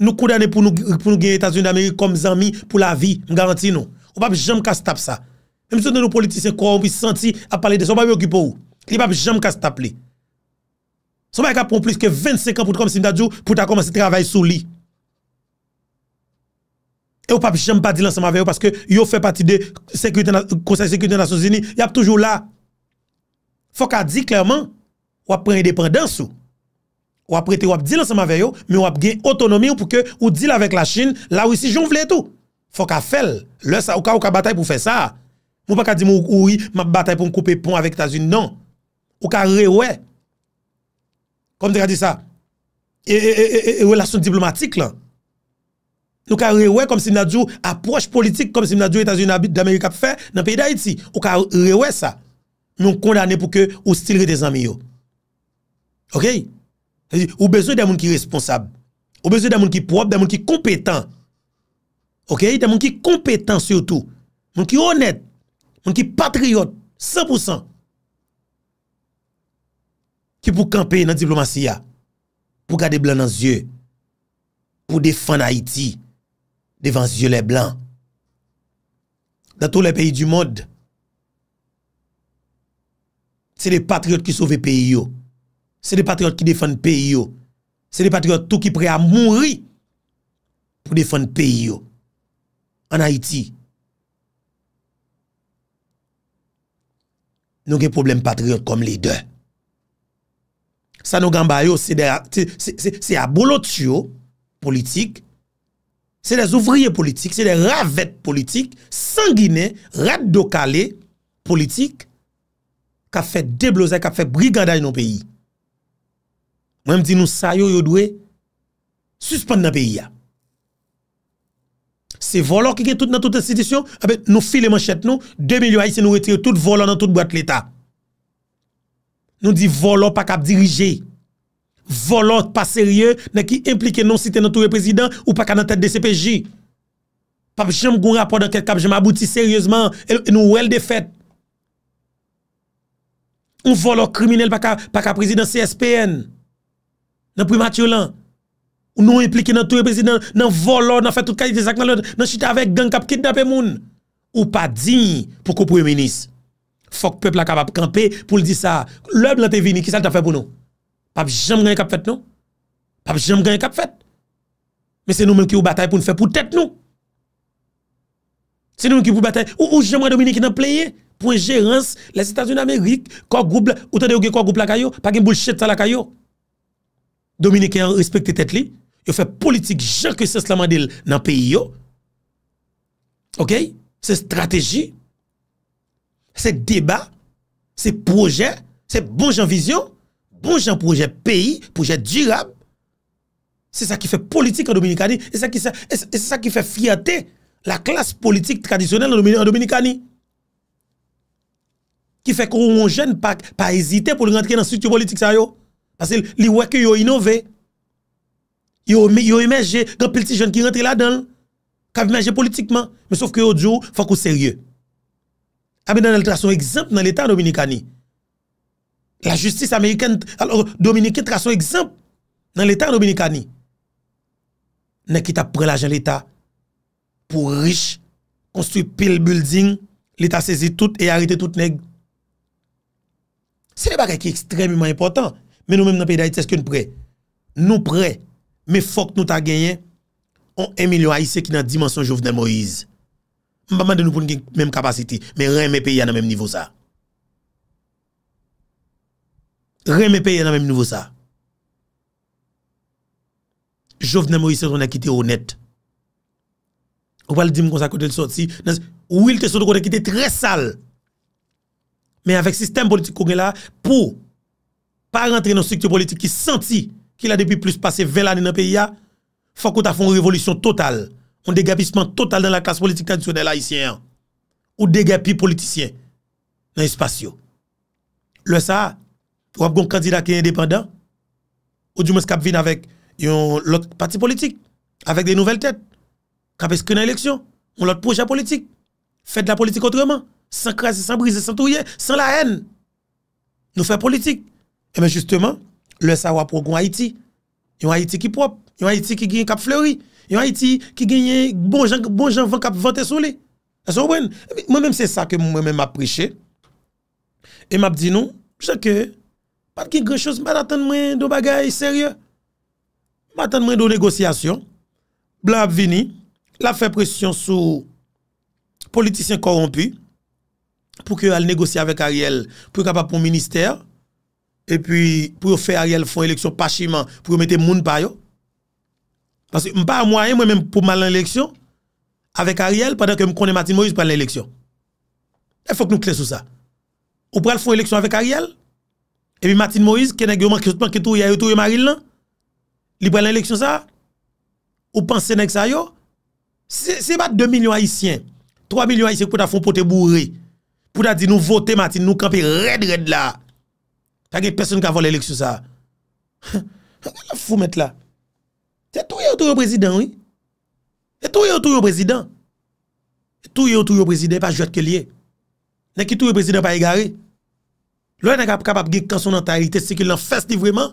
Nous condamnons pour nous pour nous gagner États-Unis d'Amérique comme amis pour la vie, je garantis nous. On pas jamais casse tape ça. Même si nos politiciens corrompus sentir à parler de ça, on pas occuper. Il pas jamais casse tape Soma yon ka pon plis ke 25 an pou t'kom si mta djou pou ta komanse travay sou li. E ou papi chan mpa di lan seman veyo paske yon fe pati de konsey sekwiten nasyon zini. Yon ap toujou la. Foka di klerman, wap prende pendensou. Wap prete wap di lan seman veyo mi wap gen otonomi ou pou ke ou di la vek la chine la ou si jon vle tout. Foka fel. Lè sa, ou ka ou ka batay pou fe sa. Mpa ka di mwa oui, mpa batay pou mkoupe pon avèk ta zin non. nan. Ou ka rewek. comme tu as dit ça, et, relation diplomatique. relations diplomatiques, là. Nous avons comme si nous avons approche politique, comme si nous avons États-Unis d'Amérique à faire dans le pays d'Haïti. Nous avons ça. Nous condamnés pour que hostilité des amis. OK? avons besoin d'un monde qui est responsable. avons besoin d'un monde qui est propre, d'un monde qui est compétent. OK? D'un monde qui est compétent surtout. Un monde qui est honnête. D'un monde qui est patriote. 100%. Ki pou kampe nan diplomasiya pou gade blan nan zye pou defan Haiti devan zye le blan. Da tou le peyi du mod se de patriot ki souve peyi yo. Se de patriot ki defan peyi yo. Se de patriot tou ki pre a mounri pou defan peyi yo. An Haiti nou gen problem patriot kom le de. Sa nou gamba yo, se a bolo tiyo politik, se de zouvriye politik, se de ravet politik, sangine, rad do kale politik, ka fe deblozay, ka fe brigaday nou peyi. Mwen mdi nou sa yo yo dwe, suspande nan peyi ya. Se volo ki gen tout nan tout institisyon, nou file manchet nou, 2000 yo a yi se nou wetri yo tout volo nan tout boite l'Etat. Nou di volor pa kap dirije. Volor pa serye nan ki implike nan siten nan toure prezident ou pa ka nan tete DCPJ. Pap chanm goun rapor nan ket kap jema abouti seryezman en nou wel defet. Ou volor kriminel pa ka prezident CSPN. Nan primatio lan. Ou nou implike nan toure prezident nan volor nan fet tout ka nan siten avèk gang kap kit da pe moun. Ou pa di pou ko preminis. faut que le peuple soit capable de camper pour dire ça. Le blanc été venu, qui ça t'a fait pour nous Pas jamais gagné fait, non Pas jamais gagné fait. Mais c'est nous même qui nous bataille pour nous faire pour tête, nous. C'est nous qui nous bataille. Ou, ou jamais Dominique n'a playé pour gérance, les États-Unis d'Amérique, quoi groupe, ou t'as quoi groupe la caillou, pas de bullshit ça la Dominique a respecté tête li, a fait politique Jean que c'est mandel dans le pays. OK? C'est stratégie c'est débat, c'est projet, c'est bon genre vision, bon genre projet pays, projet durable. C'est ça qui fait politique en Dominicanie, c'est ça, qui fait fierté la classe politique traditionnelle en Dominicanie. Qui fait qu'on jeune pas pas hésiter pour rentrer dans le structure politique ça yo. Parce que les wè que yo innové. ils ont émergé, le petit jeune qui rentre là-dedans, qui émergé politiquement, mais sauf que yo il faut qu'on sérieux. A mi nan el trasyon ekzamp nan l'Etat an Dominika ni. La justis Ameriken, Dominiki trasyon ekzamp nan l'Etat an Dominika ni. Nè ki ta prelaj an l'Etat pou rich, konstruy pil building, l'Etat sezi tout e harite tout nèk. Se ne baka ki ekstremman important, men nou menm nan peyda yi tse skyon pre. Nou pre, men fok nou ta genyen, on emilyo a yi se ki nan dimansyon jouve nan Moïse. m'a de nous pour la même capacité, mais rien mes pays à même niveau ça. Rien mes pays à même niveau ça. Jovenel Moïse, on a quitté honnête. On va le dire comme ça côté sorti. Oui, il te sorti très sale. Mais avec le système politique qu'on a là, pour pas rentrer dans une structure politique qui sentit qu'il a depuis plus passé 20 années dans le pays, il faut qu'on ait une révolution totale un dégapissement total dans la classe politique traditionnelle haïtienne. Hein. Ou dégapi politicien dans l'espace. Le ça, ou a un candidat qui est indépendant, ou du moins qui vient avec l'autre parti politique, avec des nouvelles têtes, qui inscrit dans l'élection, ou l'autre projet politique. Faites la politique autrement, sans crasse, sans briser, sans touiller, sans la haine. Nous faisons politique. Et eh bien justement, le ça, pour a pour Haïti. Un Haïti qui est propre, un Haïti qui gagne cap fleuri, Yon ha iti ki genye bon jan bon van kap vante sou li. Aso ouen. Mwen menm se sa ke mwen menm ap preche. E map di nou. Chakè. Pat ki kre chos ma datan mwen do bagay seryo. Ma datan mwen do negosyasyon. Blan ap vini. La fe presyon sou politisyen korompi. Pou ke al negosye avèk Ariel. Pou kap ap pou minister. E pi pou yo fe Ariel fon eleksyon pachiman. Pou yo mette moun payo. M'par a mwoyen mwen mèm pou mwen lè lè lèksyon avèk Ariel padèk mè konè Matin Moïse prè lè lè lèksyon. Fòk nou kles sou sa. Ou prè lè fò lè lè lèksyon avèk Ariel e mi Matin Moïse kè nè gè ouman kètou yè yè yò tou yè maryl lè. Li prè lè lè lè lèksyon sa. Ou pan sè nèk sa yò. Se bat 2 milyon haisyen, 3 milyon haisyen pou da fòn potè bourri. Pou da di nou vòtè Matin nou kampè red red la. Fè gen pe sè nè kè avò lè lè lè Tou yon tou yon prezident Tou yon tou yon prezident Tou yon tou yon prezident Nè ki tou yon prezident pa e gare Lò yon nan kap kap ap gè Kansyon nan tari te sikil nan fès li vreman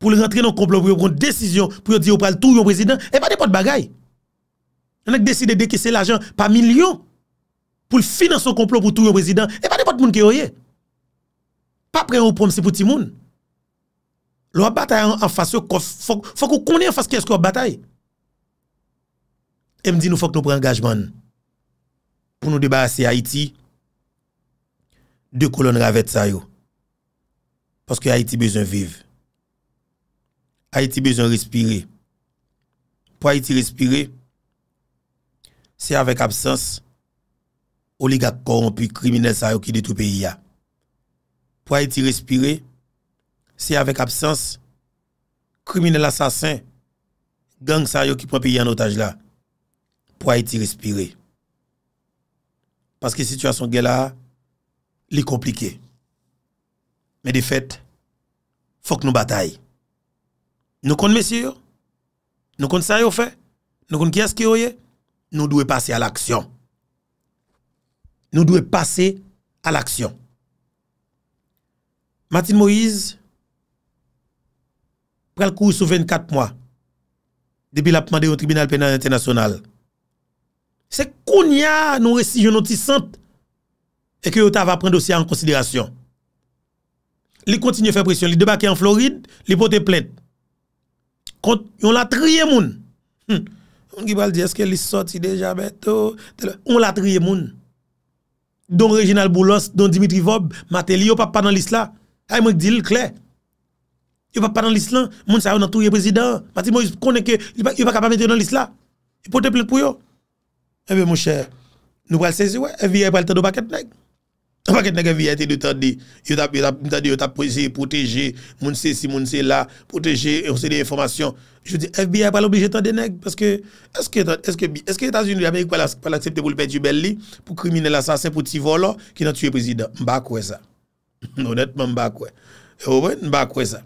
Pou lè jantren yon komplo Pou yon proun desisyon Pou yon di ou pral tou yon prezident E pa de pot bagay Nè ki deside dekese l'ajan pa milyon Pou l'finans yon komplo pou tou yon prezident E pa de pot moun ki yoye Pa prè ou proun se pou ti moun Lwa bataye an fasyo, fok ou konye an fasyo keske wap bataye. E mdi nou fok nou prengajman. Pou nou debarase Haiti, de kolon ravet sayo. Paske Haiti bezon vive. Haiti bezon respire. Pou Haiti respire, se avèk absens, ou li gak koron pi kriminez sayo ki de tou peyi ya. Pou Haiti respire, c'est avec absence, criminel assassin, gang ça qui prend pays en otage là, pour Haïti respirer. Parce que la situation de là, est compliquée. Mais de fait, faut que nous bataillons. Nous comptons messieurs, nous comptons ça yo fait, nous comptons qui est-ce qui est, nous devons passer à l'action. Nous devons passer à l'action. Martin Moïse, pral kou sou 24 mwa, debi la pman de yon tribunal penal internasyonal. Se koun ya nou resijon notisant, e kriyota va pren dosya an konsiderasyon. Li kontinye fè presyon, li debake an Floride, li pote plente. Kont, yon la triye moun. Yon hm. gibal di, eske li soti deja beto. Yon la triye moun. Don Reginald Boulos, don Dimitri Vaub, mate li, yo pa panan lisla. Ay mou di l kler. Il va pas dans liste là, moun sa dans tout le président. Parce que Moïse connaît que il pas capable mettre dans liste là. peut porte plainte pour yo. Eh bien mon cher, nous va saisir ouais, FBI eh, pas le temps de paquet nèg. Pas paquet nèg FBI était de temps de Il t'a yo t'a protéger protéger moun c'est si moun c'est là, protéger on sait des informations. Je dis FBI pas obligé de nèg parce que est-ce que est-ce que est-ce que États-Unis va pas pas l'accepter pour le père du belli pour criminel assassin pour petit voleur qui n'a tué président. M'ba quoi ça. Honnêtement m'ba quoi. Et eh, ouais, quoi ça.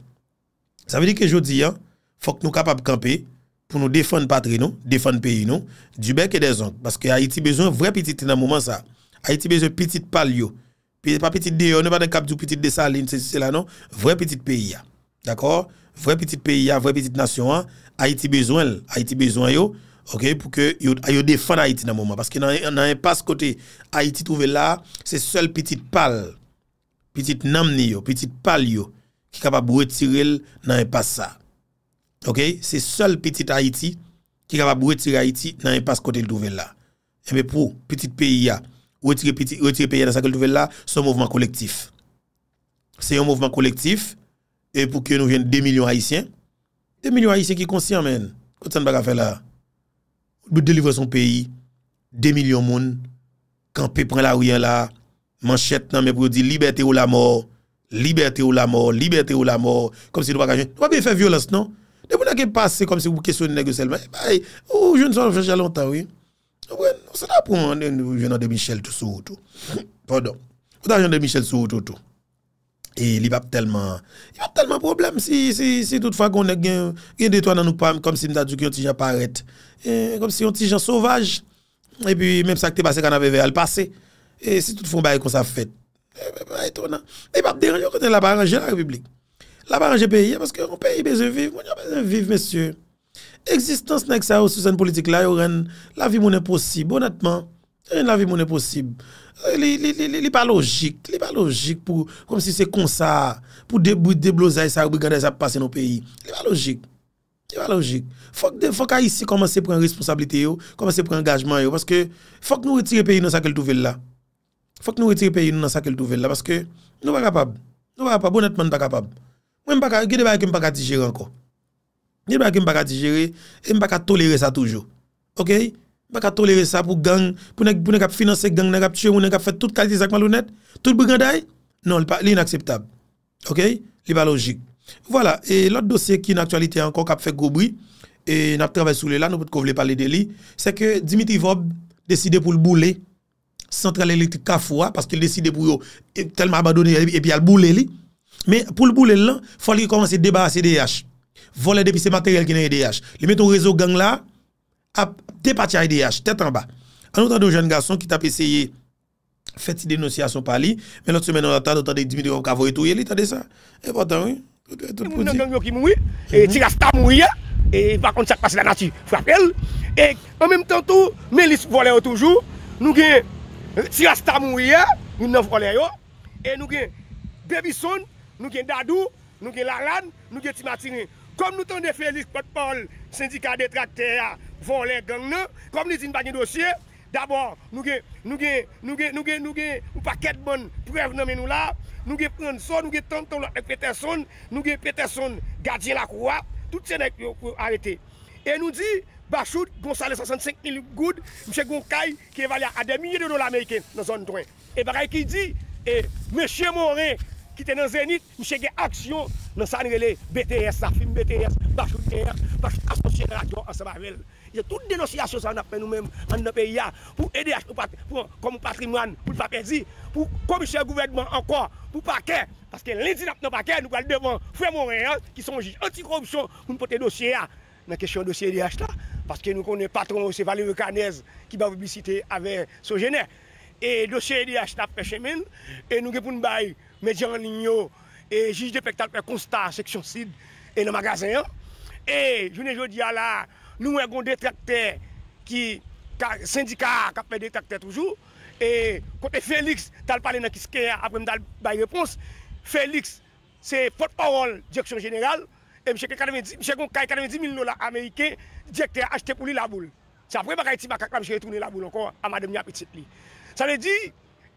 Ça veut dire que je dis, il hein, faut que nous capables de camper pour nous défendre patrie, défendre défendre pays, nous, du bec et des autres. Parce que Haïti besoin vrai petit dans le moment ça. Haïti besoin de petit palio. Pas petit de, ne pas de cap du petite de saline, c'est là, non. Vrai petit pays. Hein. D'accord? Vrai petit pays, hein, vrai petite nation. Haïti besoin, Haïti besoin, yo. OK, pour que yo, défendre Haïti dans le moment. Parce que dans un passe côté, Haïti trouvé là, c'est seul petite pal. Petite nam ni petite pal Ki kapab wè tirel nan yon pas sa Ok, se sol petit Haiti Ki kapab wè tirel Haiti Nan yon pas kote l'touvel la Yon e mè pou, petit peyi ya Wè tirel peyi ya nan sa kote l'touvel la Se yon mouvman kolektif Se yon mouvman kolektif E pou ke nou vyen 2 milyon Haitien 2 milyon Haitien ki konsyen men Kote san baka fè la Bout delivre son peyi 2 milyon moun Kampè pren la riyan la Man chèt nan mè pou yo di liberté ou la mort liberté ou la mort, liberté ou la mort, comme si nous pas pas bien faire violence, non? De vous n'avez passer comme si vous questionnez que seulement. Eh, ou oh, je ne sais pas longtemps, oui. C'est là pour nous, venons de Michel tout sur tout. Pardon. Vous avez de Michel sur tout tout. Et il y a pas tellement de problème si, si, si toutefois qu'on a gagné des toits dans nous comme si nous avons dit qu'on petit paraît. Eh, comme si on petit gens sauvage. Et puis même ça qui est passé quand on avait vers le passé. Et si toutefois on comme ça fait. La baranje la republik La baranje peyi Mwen yon peyi bezen viv Mwen yon peyi bezen viv Eksistans nèk sa ou sou san politik la La vi mounen posib Bonatman La vi mounen posib Li pa logik Kom si se konsa Pou deblozay sa ou brigadez ap pase nou peyi Li pa logik Fok a yisi komanse preng responsabilite yo Komanse preng engajman yo Fok nou retire peyi nan sa kel touvel la faut que nous retirions le pays dans ça qu'elle là parce que nous pas capables. Nous pas capables, honnêtement, nous pas capables. Moi, ne sommes pas capable digérer encore. Nous ne sommes pas capable de digérer et nous ne pas tolérer ça toujours. OK pas pas tolérer ça pour gang, pour pas financer gang, pour pas tuer, pour pas faire toute qualité ça malhonnête, toute brigandaille. Non, c'est inacceptable. OK n'est pas logique. Voilà, et l'autre dossier qui est en actualité encore, qui a fait gros bruit, et n'a avons travaillé sur le là, nous pouvons parler de lui, c'est que Dimitri Vob décidé pour le bouler centrale électrique Kafoua, parce qu'il décide pour tellement abandonner et puis il boule. Mais pour le boule, il faut qu'il commence à débarrasser des H Voler depuis ces matériels qui les DH. Il met un réseau gang là, à départir DH, tête en bas. En autant de jeunes garçons qui t'a essayé fait dénonciation par lui, mais l'autre semaine, on a on attend des 10 millions qui ont tout, il dit ça. Et eh, pourtant, oui. Tout le monde qui mort et Tirasta mourit, et par contre, ça passe la nature, frappe Et en même temps, tout, mais les voleurs toujours, nous gagnons Tiwasta mouye, eh, nou nevro le yo, e nou gen bebi son, nou gen dadou, nou gen laran, nou gen timatine. Kom nou ton de felik potpon, syndika detrakteya, von le gen le, kom li zin bagen dosye, d'abor, nou gen, nou gen, nou gen, nou gen, nou pa ket bon prev nomen nou la, nou gen pren son, nou gen ton ton lak e peterson, nou gen peterson, gaje la kwa, tout se nek yo kwa arete. E nou di, Bachout, Gonzalez 65 000 gouttes, M. Goncaille, qui est à des milliers de dollars américains dans la zone de Et pareil qui dit, et M. Morin, qui était dans Zénith, M. Gen Action, dans ça, BTS, la BTS, Bachout TR, Bachout Associé Radio, ensemble avec elle. Il y a toute dénonciation, ça, nous nous-mêmes, dans le pays, pour aider, comme patrimoine, pour ne pas perdre, pour commissaire gouvernement encore, pour paquet. Parce que lundi, nous avons paquet, nous allons devant Frère Morin, hein, qui sont juges anti-corruption, pour nous porter dossier la question du CDH là, parce que nous connaissons le patron, c'est Valérie Canez qui va publicité avec son génère. Et le dossier CDH là, chemin et nous avons un médias en ligne, et juge de spectacle, constat, section CID, et le magasin. Et je ne dis là, nous avons des tracteurs qui, syndicat qui fait des tracteurs toujours. Et quand Félix, tu as parlé dans question, après tu as bah, réponse. Félix, c'est porte-parole, direction générale. Eh, mche kon kay 90.000 lola Amerike, dijekte a achete pou li la boule. Sa apre bagay ti baka kwa mche retouni la boule ankon a madem nye apetite li. Sa le di,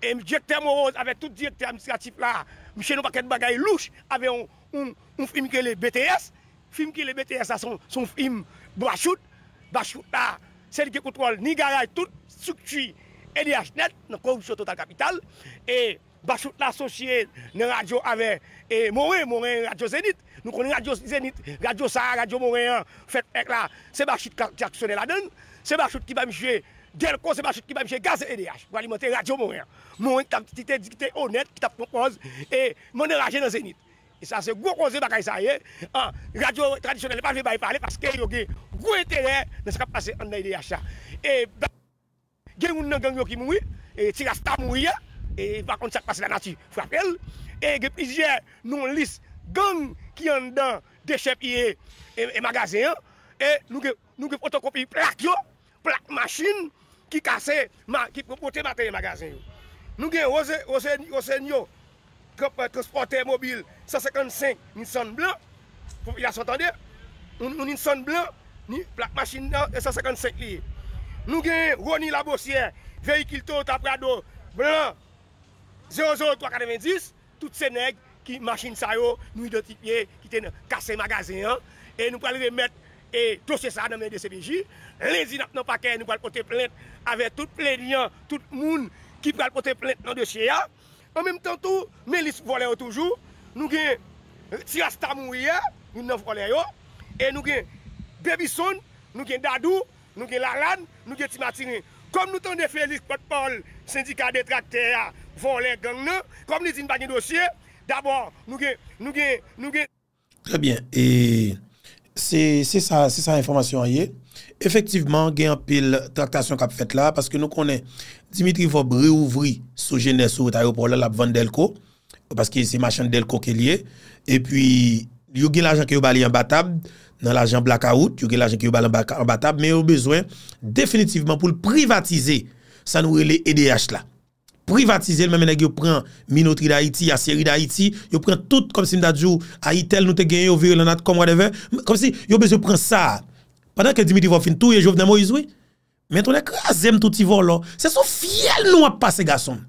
eh, dijekte moroz ave tout dijekte administratif la, mche nou baken bagay louche ave un film ke le BTS. Film ke le BTS la son film baschout. Baschout e la, sè di ki kontrol ni garaj tout souk twi Elias Net, nan korupsyon total kapital. E... Bachout l'associé dans la radio avec et Morin, Morin Radio Zénith. Nous connaissons Radio Zénith, Radio ça Radio Morin, hein. fait avec là. C'est Bachout qui a actionné la donne. C'est Bachout qui va me jouer. Delco, c'est Bachout qui va me jouer gaz et EDH pour alimenter Radio Morin. Morin qui t'a dit honnête, qui t'a propose et mon enragé dans Zénith. Et ça, c'est gros conseil bagaille ça. Hein? Radio traditionnelle, pas vais parler parce qu'il y a un gros intérêt dans ce qui a passé en EDH. Et il y a un gang qui mourit, et Tirasta mourit. Hein. e vakonsak pase la nati fwapel e ge plijer nou lis gang ki an dan dechep ye magazin e nou ge fotokopi plak yo, plak masin ki kase, ki propote magazin yo. Nou gen ose nyo transporte mobile 155 ni son blan, pou ya sotande nou ni son blan ni plak masin dan 155 li nou gen roni la bosye veikilto taprado blan 0-0-3-90, tout sè nèk ki machin sa yo nou idotipye ki ten kase magazin an, e nou pralive met e dosye sa nan men de CBJ, lèzi nan pakè, nou pral pote plènt avè tout plèdian, tout moun ki pral pote plènt nan dosye ya, an mèm tan tou, mèlis vole yo toujou, nou gen tirastamou ya, nou nan vole yo, e nou gen bebi son, nou gen dadou, nou gen laran, nou gen timatini. Kom nou tan de fèlis potpòl, sèndika detrakte ya, Fon lè gèng lè, kom lè zin bagè dosye, d'abord nou gè, nou gè, nou gè. Très bien, et c'est ça, c'est ça l'information a yè. Effectivement, gè yon pile traktasyon kap fèt la, paske nou konè Dimitri Vob reouvri souje nè sou ou ta yo pou lè la pvan delko, paske se machan delko ke liè, et puis yon gè l'ajan ki yo balè yon batab, nan l'ajan blakaout, yon gè l'ajan ki yo balè yon batab, mè yon bezwen definitivman pou l'privatize sa nou re lè EDH la. Privatize l men men e ge yo pren Minotri da Haiti, Yasseri da Haiti Yo pren tout kom si mda djou Aitel nou te genye yo viri lanat kom wadeve Kom si yo bez yo pren sa Padan ke dimi ti vo fin touye, jo vnen mo izwe Men ton e kre azem tout ti vo lo Se sou fiel nou ap pase gason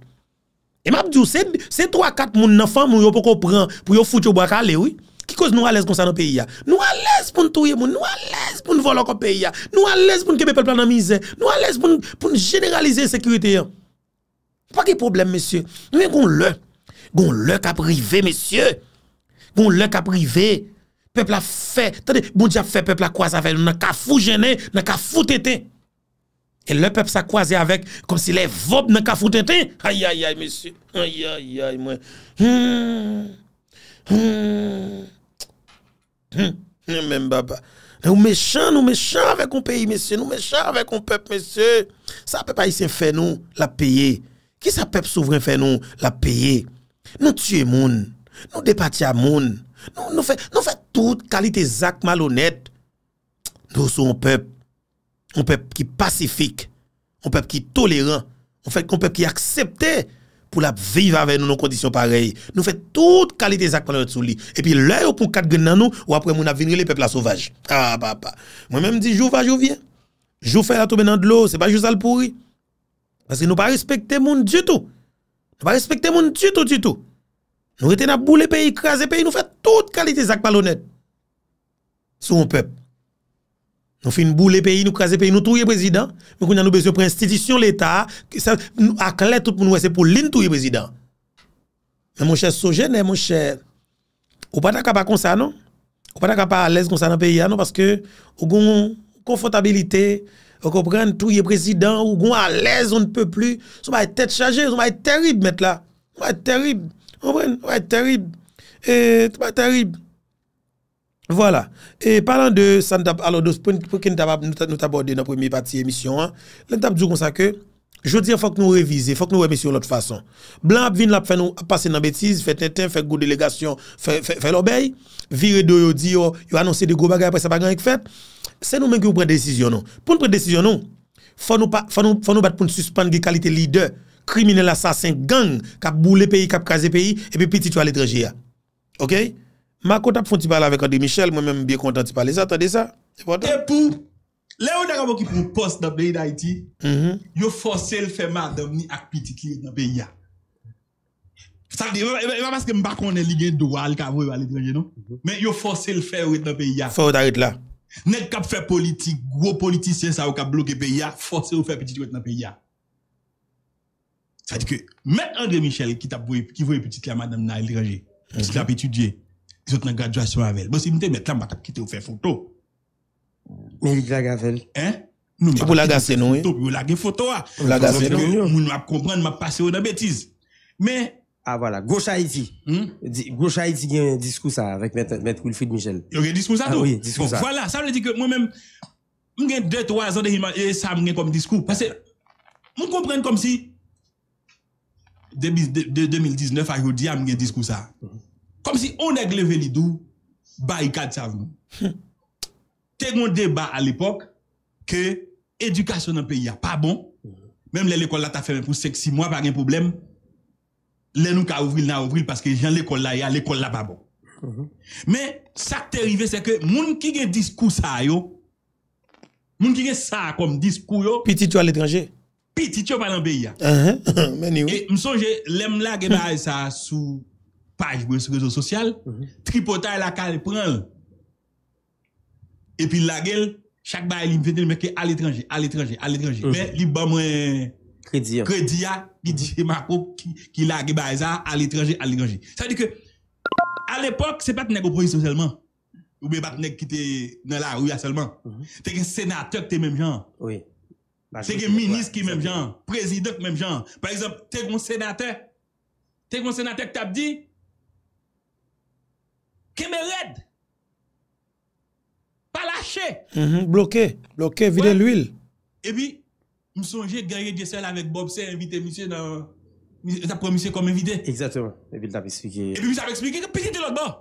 E map djou, se 3-4 moun nanfan moun yo pou ko pren Pou yo fout yo baka ale ou Ki koz nou ales kon sa nan peyi ya Nou ales pou nou touye moun Nou ales pou nou vo lo kon peyi ya Nou ales pou nou kebe pel plan nan mize Nou ales pou nou generalize sekurite ya Pa ki problem, mesye? Goun lè, goun lè ka privè, mesye? Goun lè ka privè. Pepl a fè. Tade, boun di a fè, pepl a kwaz avè. Nè ka fù jènè, nè ka fù tètè. E lè pep sa kwazè avè. Kom si lè vop, nè ka fù tètè. Ayayay, mesye. Ayayay, mwen. Hmm. Hmm. Hmm. Hmm, men baba. Nou mechè, nou mechè avè kon peyi, mesye. Nou mechè avè kon pep, mesye. Sa pep a yisè fè, nou la peyè. Ki sa pep souveren fè nou la peye? Nou tye moun, nou depati a moun, nou fè tout kalite zak malonet. Nou sou an pep, an pep ki pasifik, an pep ki toleran, an pep ki aksepte pou la viv avè nou nou kondisyon parey. Nou fè tout kalite zak malonet sou li. E pi lè yo pou kat gen nan nou, ou apre moun avinri le pep la souvaj. Ah, Mwen mèm di jou va, jou vye. Jou fè la toube nan dlo, se ba jou salpouri. Parce que nous pas respecter monde du tout. Nous pas respecter monde du tout du tout. Nous étions dans bouler pays, écraser pays, nous fait toute qualité ça pas honnête. Sur un peuple. Nous faisons bouler pays, nous écraser pays, nous touyer président, mais On a nous besoin pour institution l'état, ça à clair tout pour nous c'est pour l'in président. Mais mon cher Sogène, mon cher, n'êtes pas capable comme ça non? n'êtes pas capable à l'aise comme ça dans le pays non parce que avez une confortabilité vous comprenez, tout les président, ou à l'aise, on ne peut plus. On va être tête chargée, on va être terrible, mettre là. On va être terrible. On va être terrible. Et on terrible. Voilà. Et parlant de Santa alors de pour qu'on nous abordé dans la première partie de l'émission, hein, dit que Je diyo fok nou revize, fok nou remesyon lout fason. Blan ap vin la ap fè nou ap pase nan betiz, fè ten ten, fè gou delegasyon, fè lò bèy, vire do yo di yo, yo anonsè de gou bagay apè sa bagan ek fèp, se nou menk yo pren desisyon nou. Pon pren desisyon nou, fò nou bat pou nou suspande ki kalite lider, kriminele asasin gang, kap boule peyi, kap kaze peyi, epè piti twa letreje ya. Ok? Ma kontap fòn ti pale avèk an de Michel, mwen mèm biè kontant ti pale sa, ta de sa? E pou! Lè yon nan yon mou ki pou post nan beyi da iti, mhm. yon force l fè madame ni akpiti ki wè nan beyi ya. Sade, yon an maske mbakon ne ligyen doual ka avou yon aledreje, non? Men yon force l fè wè nan beyi ya. Fè wè ta yot la. Nè kap fè politik, wò politisyen sa wè ka bloke beyi ya, force wè wè fè piti ki wè nan beyi ya. Sade ki, men Andre Michel ki vwe piti ki la madame nan aledreje, ki vwe piti ki la piti ki la, ki sot nan graduasyon avèl. Mwen se mwen te mwen klam baka ki te wè fè foto. Mais il gavel. Hein? Nous, pour la gasser, non Pour la photo. Pour la gasser, nous. Nous, comprendre, nous passer dans bêtise. Mais. Ah voilà, gauche Haïti. Gauche Haïti, il y a un discours avec Maître Wilfried Michel. Il y a un discours ça, ah, Oui, discours ça. Voilà, ça veut dire que moi-même, j'ai deux, trois ans de et ça m'a comme discours. Parce que, je comprends comme si de, 2019 à aujourd'hui, je suis un discours ça. Comme si on a levé les doux, barricade ça. Segon debat al epok ke edukasyon an peyi ya pa bon menm le lekol la ta fèm pou sek si mwa bagen poublem le nou ka ouvril na ouvril paske jen lekol la ya lekol la pa bon. Men sa te rive se ke moun ki ge diskou sa yo moun ki ge sa kom diskou yo Pitit yo al edranje? Pitit yo pan an peyi ya. Meni ou? M sonje lem la ge ba a y sa sou page bou yon sou rezo sosyal uh-huh. tripota yon la kal prel Epi lage, chak baye li mwen mwen ke al etranje, al etranje, al etranje. Mwen li ba mwen krediya, krediya, ki lage baye sa al etranje, al etranje. Sa di ke, al epok, se pa tne ko proye soselman. Ou me pa tne ki te nan la ouya selman. Teke senatek te menm jan. Teke minis ki menm jan. Prezidok menm jan. Par exemple, teke mwen senatek. Teke mwen senatek ta bdi. Ke me redd. Pa lâche. Mhm, bloke, bloke, vide l'huil. E bi, msouje gaye jesel avèk Bob Sey evite msè nan msè kon msè kon mè vide. Ebi, msè avèk spike, pi ti lòt bon.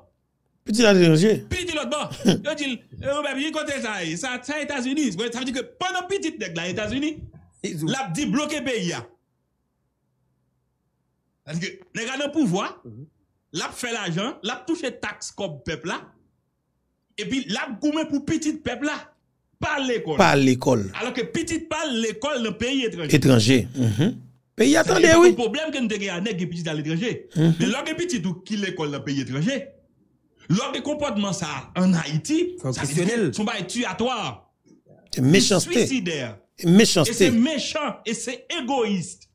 Pi ti lòt bon. Yon kontè sa, sa Etats-Unis, sa vdi ke ponon pi tit nek la Etats-Unis, l ap di bloke beya. Sadi ke, nek anon pouvoi, l ap fè l'ajan, l ap touche tax kon pepla, E pi la goumen pou piti pep la Par l'ekol Alo ke piti par l'ekol nan peyi etranje Peyi atande oui Sa yon pou problem ke nou teke anek Ke piti dal etranje Lo ke piti tou ki l'ekol nan peyi etranje Lo ke komponman sa an Haiti Sa se teke souba etu atwa Mechanstè E se mechan E se egoist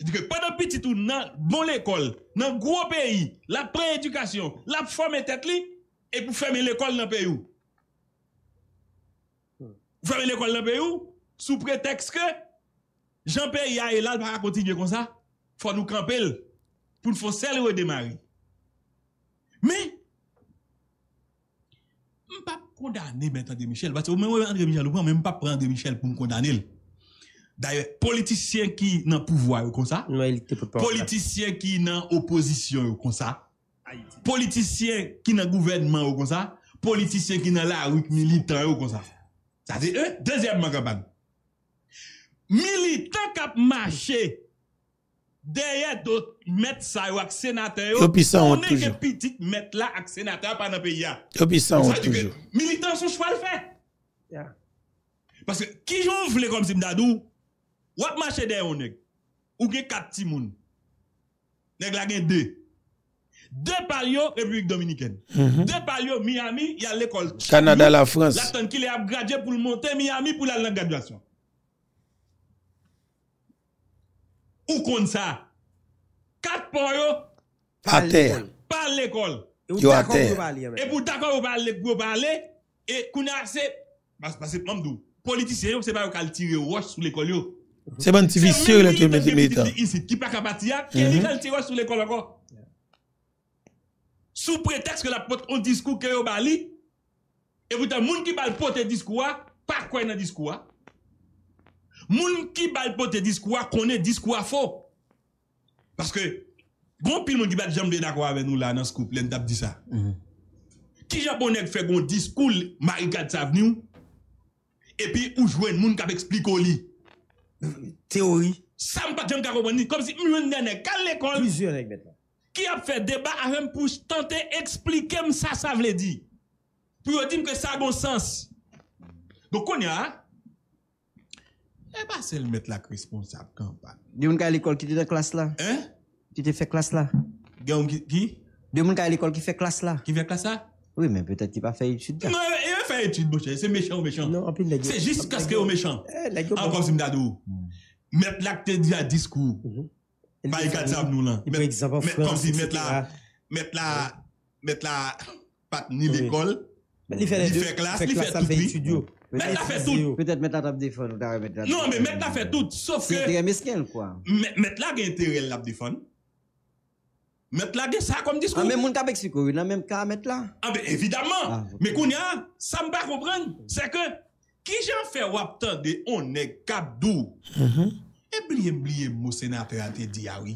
Di ke pa nan piti tou nan bon l'ekol Nan gwo peyi La pre-edukasyon La fome etet li E pou feme lèkol nan pey ou. Feme lèkol nan pey ou, sou pretext ke, janpe y a y lal para kontinye konsa, fwa nou krampel, pou nou fwa selwe demari. Me, m pap kondanè mè tan Demichel, batse ou mè wè Andre Michel, m pap prende Demichel pou m kondanè lè. D'ayè, politisyen ki nan pouvoi yo konsa, politisyen ki nan oposisyon yo konsa, Politisyen ki nan gouvernman ou kon sa Politisyen ki nan la wik militan ou kon sa Sa zi e, dezyab magapag Militan kap mache Deye dot met sa yo ak senatay yo O neke pitik met la ak senatay Pan api ya Militan sou chval fe Ya Paske ki joun vle kom si mdadou Wap mache dey onek Ou gen kat timoun Neg lage dey De pal yo, Republik Dominiken. Mhm. De pal yo, Miami, yal l'ekol. Kanada la Frans. La ton ki le ap gradye pou l'monte Miami pou la langa graduasyon. Ou kon sa? Kat po yo? Ate. Pal l'ekol. Yo ate. E pou takon ou pal l'ekol, ou pal l'ekol, e kou na se, politisyen yo se pa yo kal tire yo wos sou l'ekol yo. Se ban tivi syo lè tivi meditant. Se ki pa kapati ya, ki li kal tire yo wos sou l'ekol yo. Sou pretext ke la pot on diskou kè yo bali. E voutan moun ki bal pot e diskou a, pa kwa yon a diskou a. Moun ki bal pot e diskou a, konen diskou a fo. Paske, goun pil moun ki bat jamblè na kwa ven nou la nan skou, plen tap di sa. Ki japonèk fè goun diskou, ma yon kat sa veni ou. E pi ou jwen moun kap eksplikou li. Teori. Sam pat jamblè ka kwa veni, kom si moun nenè kal lè kon. Plizyonèk bet la. Ki ap fe deba a rem pou ch tante explike msa sa vle di. Pou yo e di mke sa a gonsens. Gou konya, e pa sel met lak responsab kan pa. Dioun ka l'ikol ki te fè klas la. Hein? Ti te fè klas la. Gyan ou ki? Dioun ka l'ikol ki fè klas la. Ki fè klas la? Ou e men petè ti pa fè yi chit da. Non, e, e fè yi chit boche. Se mechan ou mechan. Non, anpil le gen. Se jist kaskè ou mechan. En kon si mdadou. Hmm. Met lak te di a diskou. Jou. Mhm. Pa yi gadjab nou nan. Mèt la pat ni l'ekol, li fè klas, li fè toutri. Mèt la fè tout. Pe tèt mèt la tap defon ou tarè mèt la tap defon. Non, mèt la fè tout, sauf ke... Mèt la gen tere l'ap defon. Mèt la gen sa kom diskou. A mè moun ta peksikou, yi nan mèm ka mèt la. Ah, ah, a mè evidamman. Mè koun ya, sa mba koubran. Se ke, ki jan fè wap tan de on ne kap dou. E blie blie mou senatère atè di ya wi.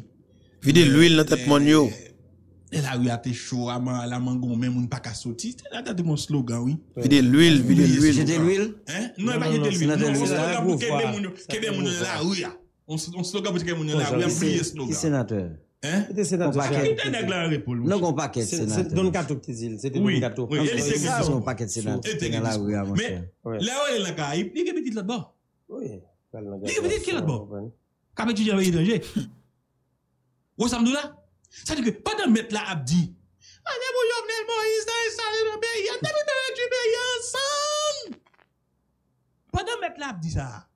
Vide e, l'ouil nan tèp e, man yo. E, e la ouil wi atè chou, ama la man goun men moun pak asoti. Tè la datè moun slogan wi. Vide l'ouil, vide l'ouil. Jète l'ouil? Non, nan, nan, nan. Non, nan, nan. Non, nan, nan. Non, nan, nan. Nan, nan, nan. Non, nan, nan. Non, nan, nan. Non, nan, nan. Non, nan, nan. Non, nan, non, non, non, wi nan. Il veut dire ki lot bon. Kap étudiant pays étranger. Ou ça là Ça dit que pendant mettre là abdi. Allez mon Jovenel Moïse dans installé dans pays, dans dans le pays ensemble. Pendant mettre là abdi ça.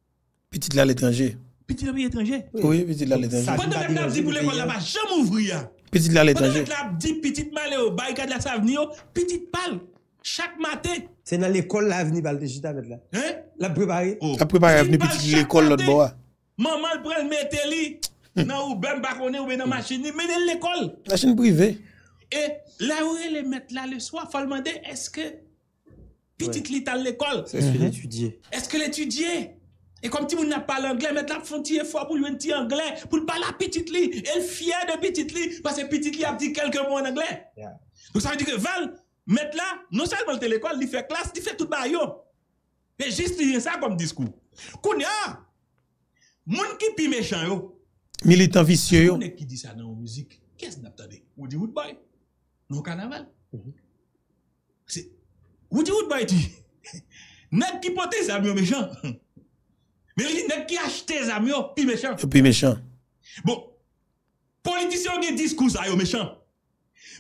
Petit là l'étranger. Petit là l'étranger. Oui, petit là l'étranger. Pendant mettre là abdi pour l'école là-bas, jamais ouvrir. Hein. Petit là l'étranger. Pendant mettre là abdi petite malé au barricade la savenir, petite pâle. Chaque matin. C'est dans l'école l'avenir, Balde, juste à mettre là. Hein? La préparé. Oh. La préparé à venir petit l'école l'autre bois. Maman le prend le mettre li hum. dans ben, ou ben connait ou ben machine, mais dans l'école. Machine privée. Et là où elle les mettre là le soir, faut demander est-ce que petite lit à l'école. Mhm. Est-ce que l'étudier Est-ce que l'étudier et comme tu le monde n'a pas l'anglais, mettre la un effort pour lui un petit anglais, pour parler à petite lit. Elle fière de petite lit, parce que petite lit a dit quelques mots en anglais. Donc ça veut dire que Val, mettre là, non seulement l'école, il fait classe, il fait tout baillot. Ve jist liyen sa kom diskou. Koun ya, moun ki pi mechanyo. Militan visye yo. Moun nek ki disa nan ou mouzik. Kes nap tade? Ou di wout bay? Nou kan aval? Ou mhm. wout bay ti? Nek ki pote zamyon mechanyo. Moun nek ki achte zamyon pi mechanyo. Pi mechanyo. Bon, politisyon gen diskou zayon mechanyo.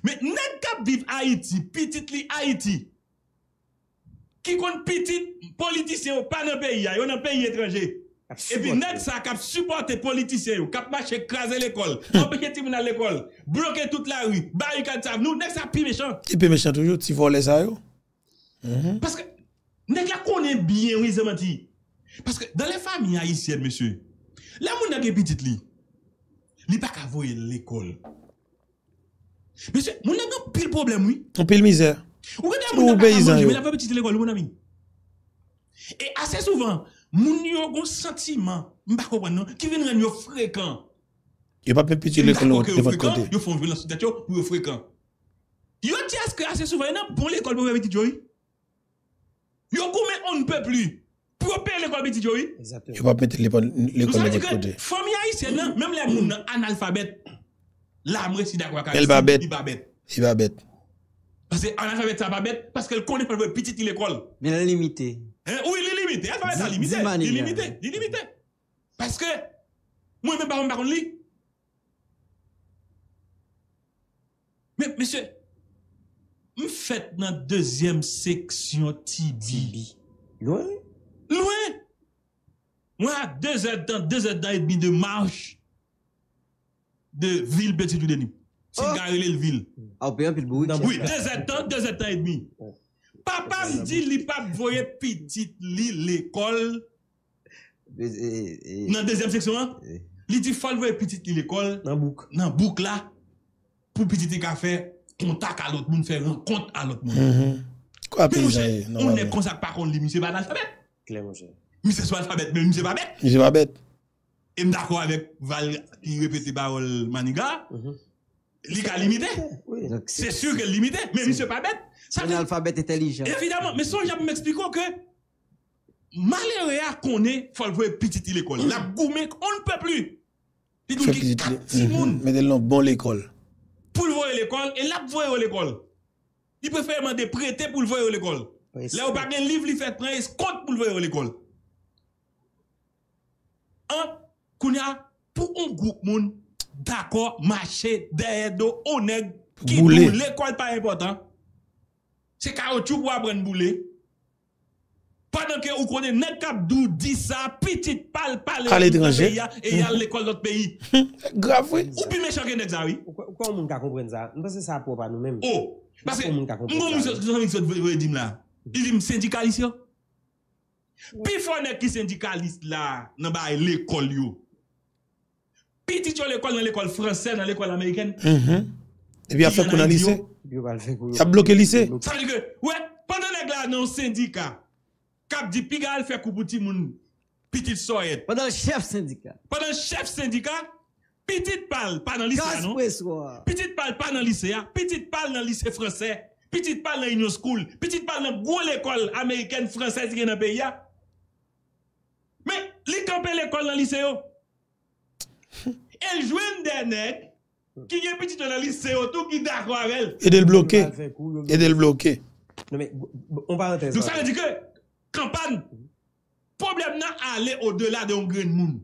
Moun nek kap viv Aiti, pititli Aiti. Ki kon pitit politisyen ou pa nan peyi ayon nan peyi etranje. E pi net sa kap supporte politisyen ou, kap mache ekraze l'ekol, objektiv nan l'ekol, broke tout la oui, ba yu kan sav nou, net sa pi mechand. Ki pi mechand toujou, ti vole sa yo. Mhm. Paske net la konen bien ou yi zementi. Paske dan le fami a yi sien, mesye. La moun nagye pitit li, li pa kavoye l'ekol. Mesye, moun nagyo pil problem oui? Pil mizer. Ou quand mais pas l'école mon ami. Et assez souvent, mon yo sentiment, comprendre qui vient rendre fréquent. pas petit l'école de votre côté. font violence fréquent. Yo dit que assez souvent dans bon l'école pour petit Yo comment on ne peut plus pour payer l'école petit pas mettre l'école de votre côté. Famille haïtienne même les analphabètes, Là, Elle va bête. Il va bête. Parce que ça pas bête, parce qu'elle connaît pas le petit l'école. Mais elle est limitée. Hein? Oui, elle est limitée. Elle va être limitée. Elle est limitée. est limitée. Parce que, moi-même, je ne vais pas Mais, monsieur, je fais dans deuxième section Tibi. Loin? Loin! Moi, deux heures, dans, deux heures et demie de marche de ville Petit-Denis. Si oh. garele l vil. A oupe yon pil bou. Oui, de zè tan, de zè tan et demi. Papa m di li pa voye piti li l ekol. Nan dezem seksyon an. Li di fal voye piti li l ekol. Nan bouk. Nan bouk la. Pou piti te kafe, kontak alot moun. Fè yon kont alot moun. Kwa apè yon aye. On ne konsak pa kond li, mi se ba nan alfabet. Kler monsen. Mi se swa alfabet, men mi se ba bet. Mi se ba bet. E m da kwa vek vali yon repete ba ol maniga. Monsen. Mm-hmm. Liga limitè? C'est sûr que limitè, mais c'est pas bête. Son alfabet est allige. Evidemment, mais son j'aime m'expliquer que malgré qu'on est, faut le voir petit l'école. La gourmet, on ne peut plus. On ne peut plus. Bon l'école. Pour le voir l'école, il n'a pas le voir l'école. Il peut faire des prêtés pour le voir l'école. Là, on parle de livre, il fait de preuves, il se compte pour le voir l'école. Un, qu'on a, pour un groupe moun, D'akon, mache, deye do, o neg, ki pou lekol pa e potan. Se ka o chouk wap ren boule. Panan ke ou kone neg kap do di sa, pitit pal pal e dey a, e yal lekol lot peyi. Grafou. Ou pi me chanke neg za wii? Ou kone moun ka kompren za? Mwen se sa apropa nou men. Ou, mwen se sa apropa nou men. I zim sindikalis yo. Pi fwone ki sindikalis la, nan baye lekol yo. Petit dans l'école, dans l'école française, dans l'école américaine. Mhm. Et puis, après, a fait qu'on lycée. a bloqué lycée. Ça veut dire que, ouais, pendant les dans dans syndicat, cap dit, pigal fait coup pour petit monde, petit soyette. Pendant le chef syndicat. Pendant le chef syndicat, petite parle, pas dans lycée, non? Petit parle, pas dans lycée, hein? petit parle dans lycée français. Petite parle dans une school, petite parle dans l'école américaine française qui est dans le pays. Hein? Mais, l'école dans le lycée, El jwen denek Ki gen piti ton alise seotou Ki da kwa vel E del bloke E del bloke Kampan Problem nan ale o delade O gen moun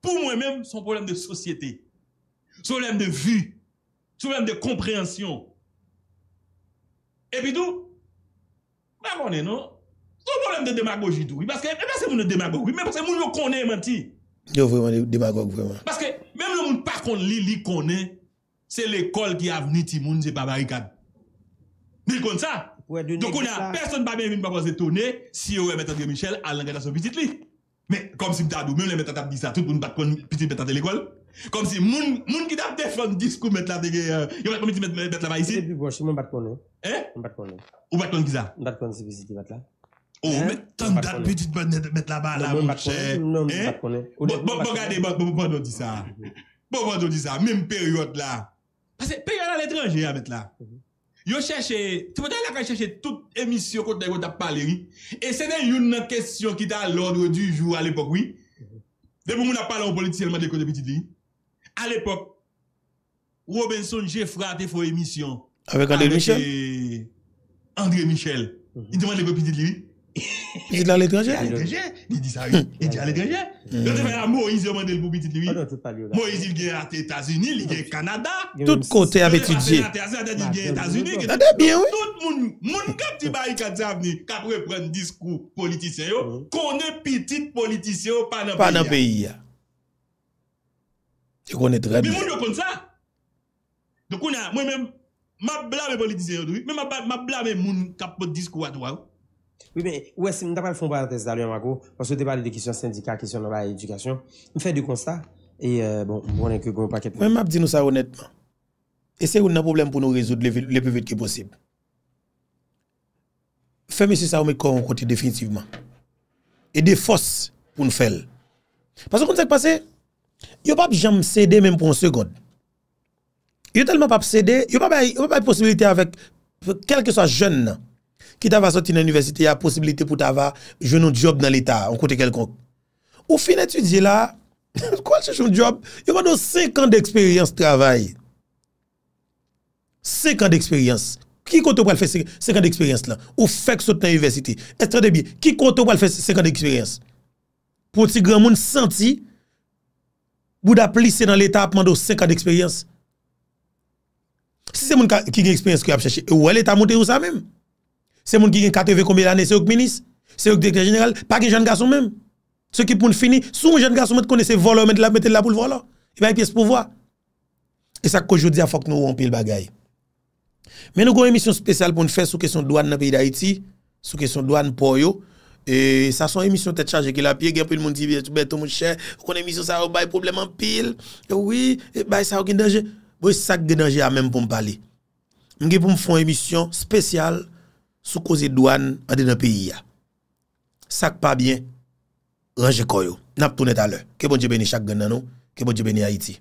Pou mwen menm son problem de sosyete Son problem de vi Son problem de komprehensyon E pi tou Mwen mwen eno Son problem de demagojitou Mwen mwen mwen konen mwen ti Yo vraiment démagogue vraiment. Parce que même le monde pas qu'on lit, li connaît, c'est l'école qui a venu monde c'est pas barricade. Mais comme ça. Ouais, Donc on a personne pas bien venu pas poser tourner si on met André Michel à l'engagement son petite lit. Mais comme si m'tadou même les mettre t'a dit ça tout pour ne pas qu'on petit mettre de l'école. Comme si moun moun qui t'a défendre discours mettre là de yo pas connaît mettre mettre là ici. Et puis bon, je m'en pas connaît. Hein? On pas connaît. Ou pas connaît qui ça? On pas connaît visiter visite là. Oh, non, non, ou met tan da petit bonnet met la bala, mon chèk. Nan, nan, nan. Bon, bon, bon, bon, bon, bon, bon, bon, bon, bon, bon, bon, bon, bon, bon, bon, bon. Mèm périote la. Pase, périote la l'étranger la met la. Yo chèche, te potè la kan chèche tout émission kote de kote a pale ri. E sènen yon nan kèsyon ki ta l'ordre du jour mhm. a l'épok, oui. De pou moun a pale ou politisyelman de kote petit li. A l'épok, Robinson G. Frate fò émission. Avek André Michel? Euh, André Michel. Il mhm. demande le petit li, oui. E di mm. la l'étranger E di la l'étranger Moïse yon mandel pou bitit liwi ah non, Moïse yon gen ate Etasuni Lige Kanada Toute kote ave ti di Toute moun kap ti bayi kat sa avni Kapre pren diskou politisyen yo Kone mm. pitit politisyen yo Pana beya Ti kone drèd Moun yon kon sa Moun blame politisyen yo Moun blame moun kap pot diskou atwa yo Oui, mais, ou est-ce, n'a pas le fonds par test d'allure, ma go, parce que t'es pas de question syndical, question normal education. N'fais du constat, et, euh, bon, on n'en que go, pa ket mou. Mè m'a dit nou sa honètman, et c'est qu'on n'a probleme pou nou rezoudre le plus vite ki posib. Fèmé si sa ou mè kon, on konti définitiveman. Et des foss pou nou fèl. Parce qu'on sèk passe, yo pape j'am sèdè mèm pou an seconde. Yo telman pape sèdè, yo pape ay posibilité avèk, quelke sa jèn nan, ki ta va soti nan universite, ya posibilite pou ta va jounon job nan l'Etat, an kote kelkonk. Ou fin etu di la, kwa l se joun job, yon mando 5 an de eksperyans travay. 5 an de eksperyans. Ki konto pou al fè 5 an de eksperyans lan? Ou fèk soti nan universite? Estran de bi, ki konto pou al fè 5 an de eksperyans? Pou ti gran moun santi, bou da plise nan l'Etat, ap mando 5 an de eksperyans. Si se moun ki gen eksperyans ki ap chèche, ou al etan moun te yon sa mèm. Se moun ki gen kateve kombil ane, se ouk minis. Se ouk direktor general, pa gen jen ga sou mèm. Se ouk ki pou moun fini, sou moun jen ga sou mèm konese volo, mète la pou l'volo. E bay piyes pou vwa. E sak kojou diya fok nou wampil bagay. Men nou kon emisyon spesyal pou moun fè sou kesyon douan nan piy da iti. Sou kesyon douan pou yo. E sa son emisyon tè tchaje ki la piye. Gen pou moun diye, beto moun chè. Kon emisyon sa wabay problem an pil. E bay sa wakil danje. Boy sak de danje a mèm pou m'pali. M Sou kouzi douan ade nan peyi ya. Sak pa bien, ranje koyo. Nap tou neta le. Ke bon jebe ni Chak Gennano, ke bon jebe ni Haiti.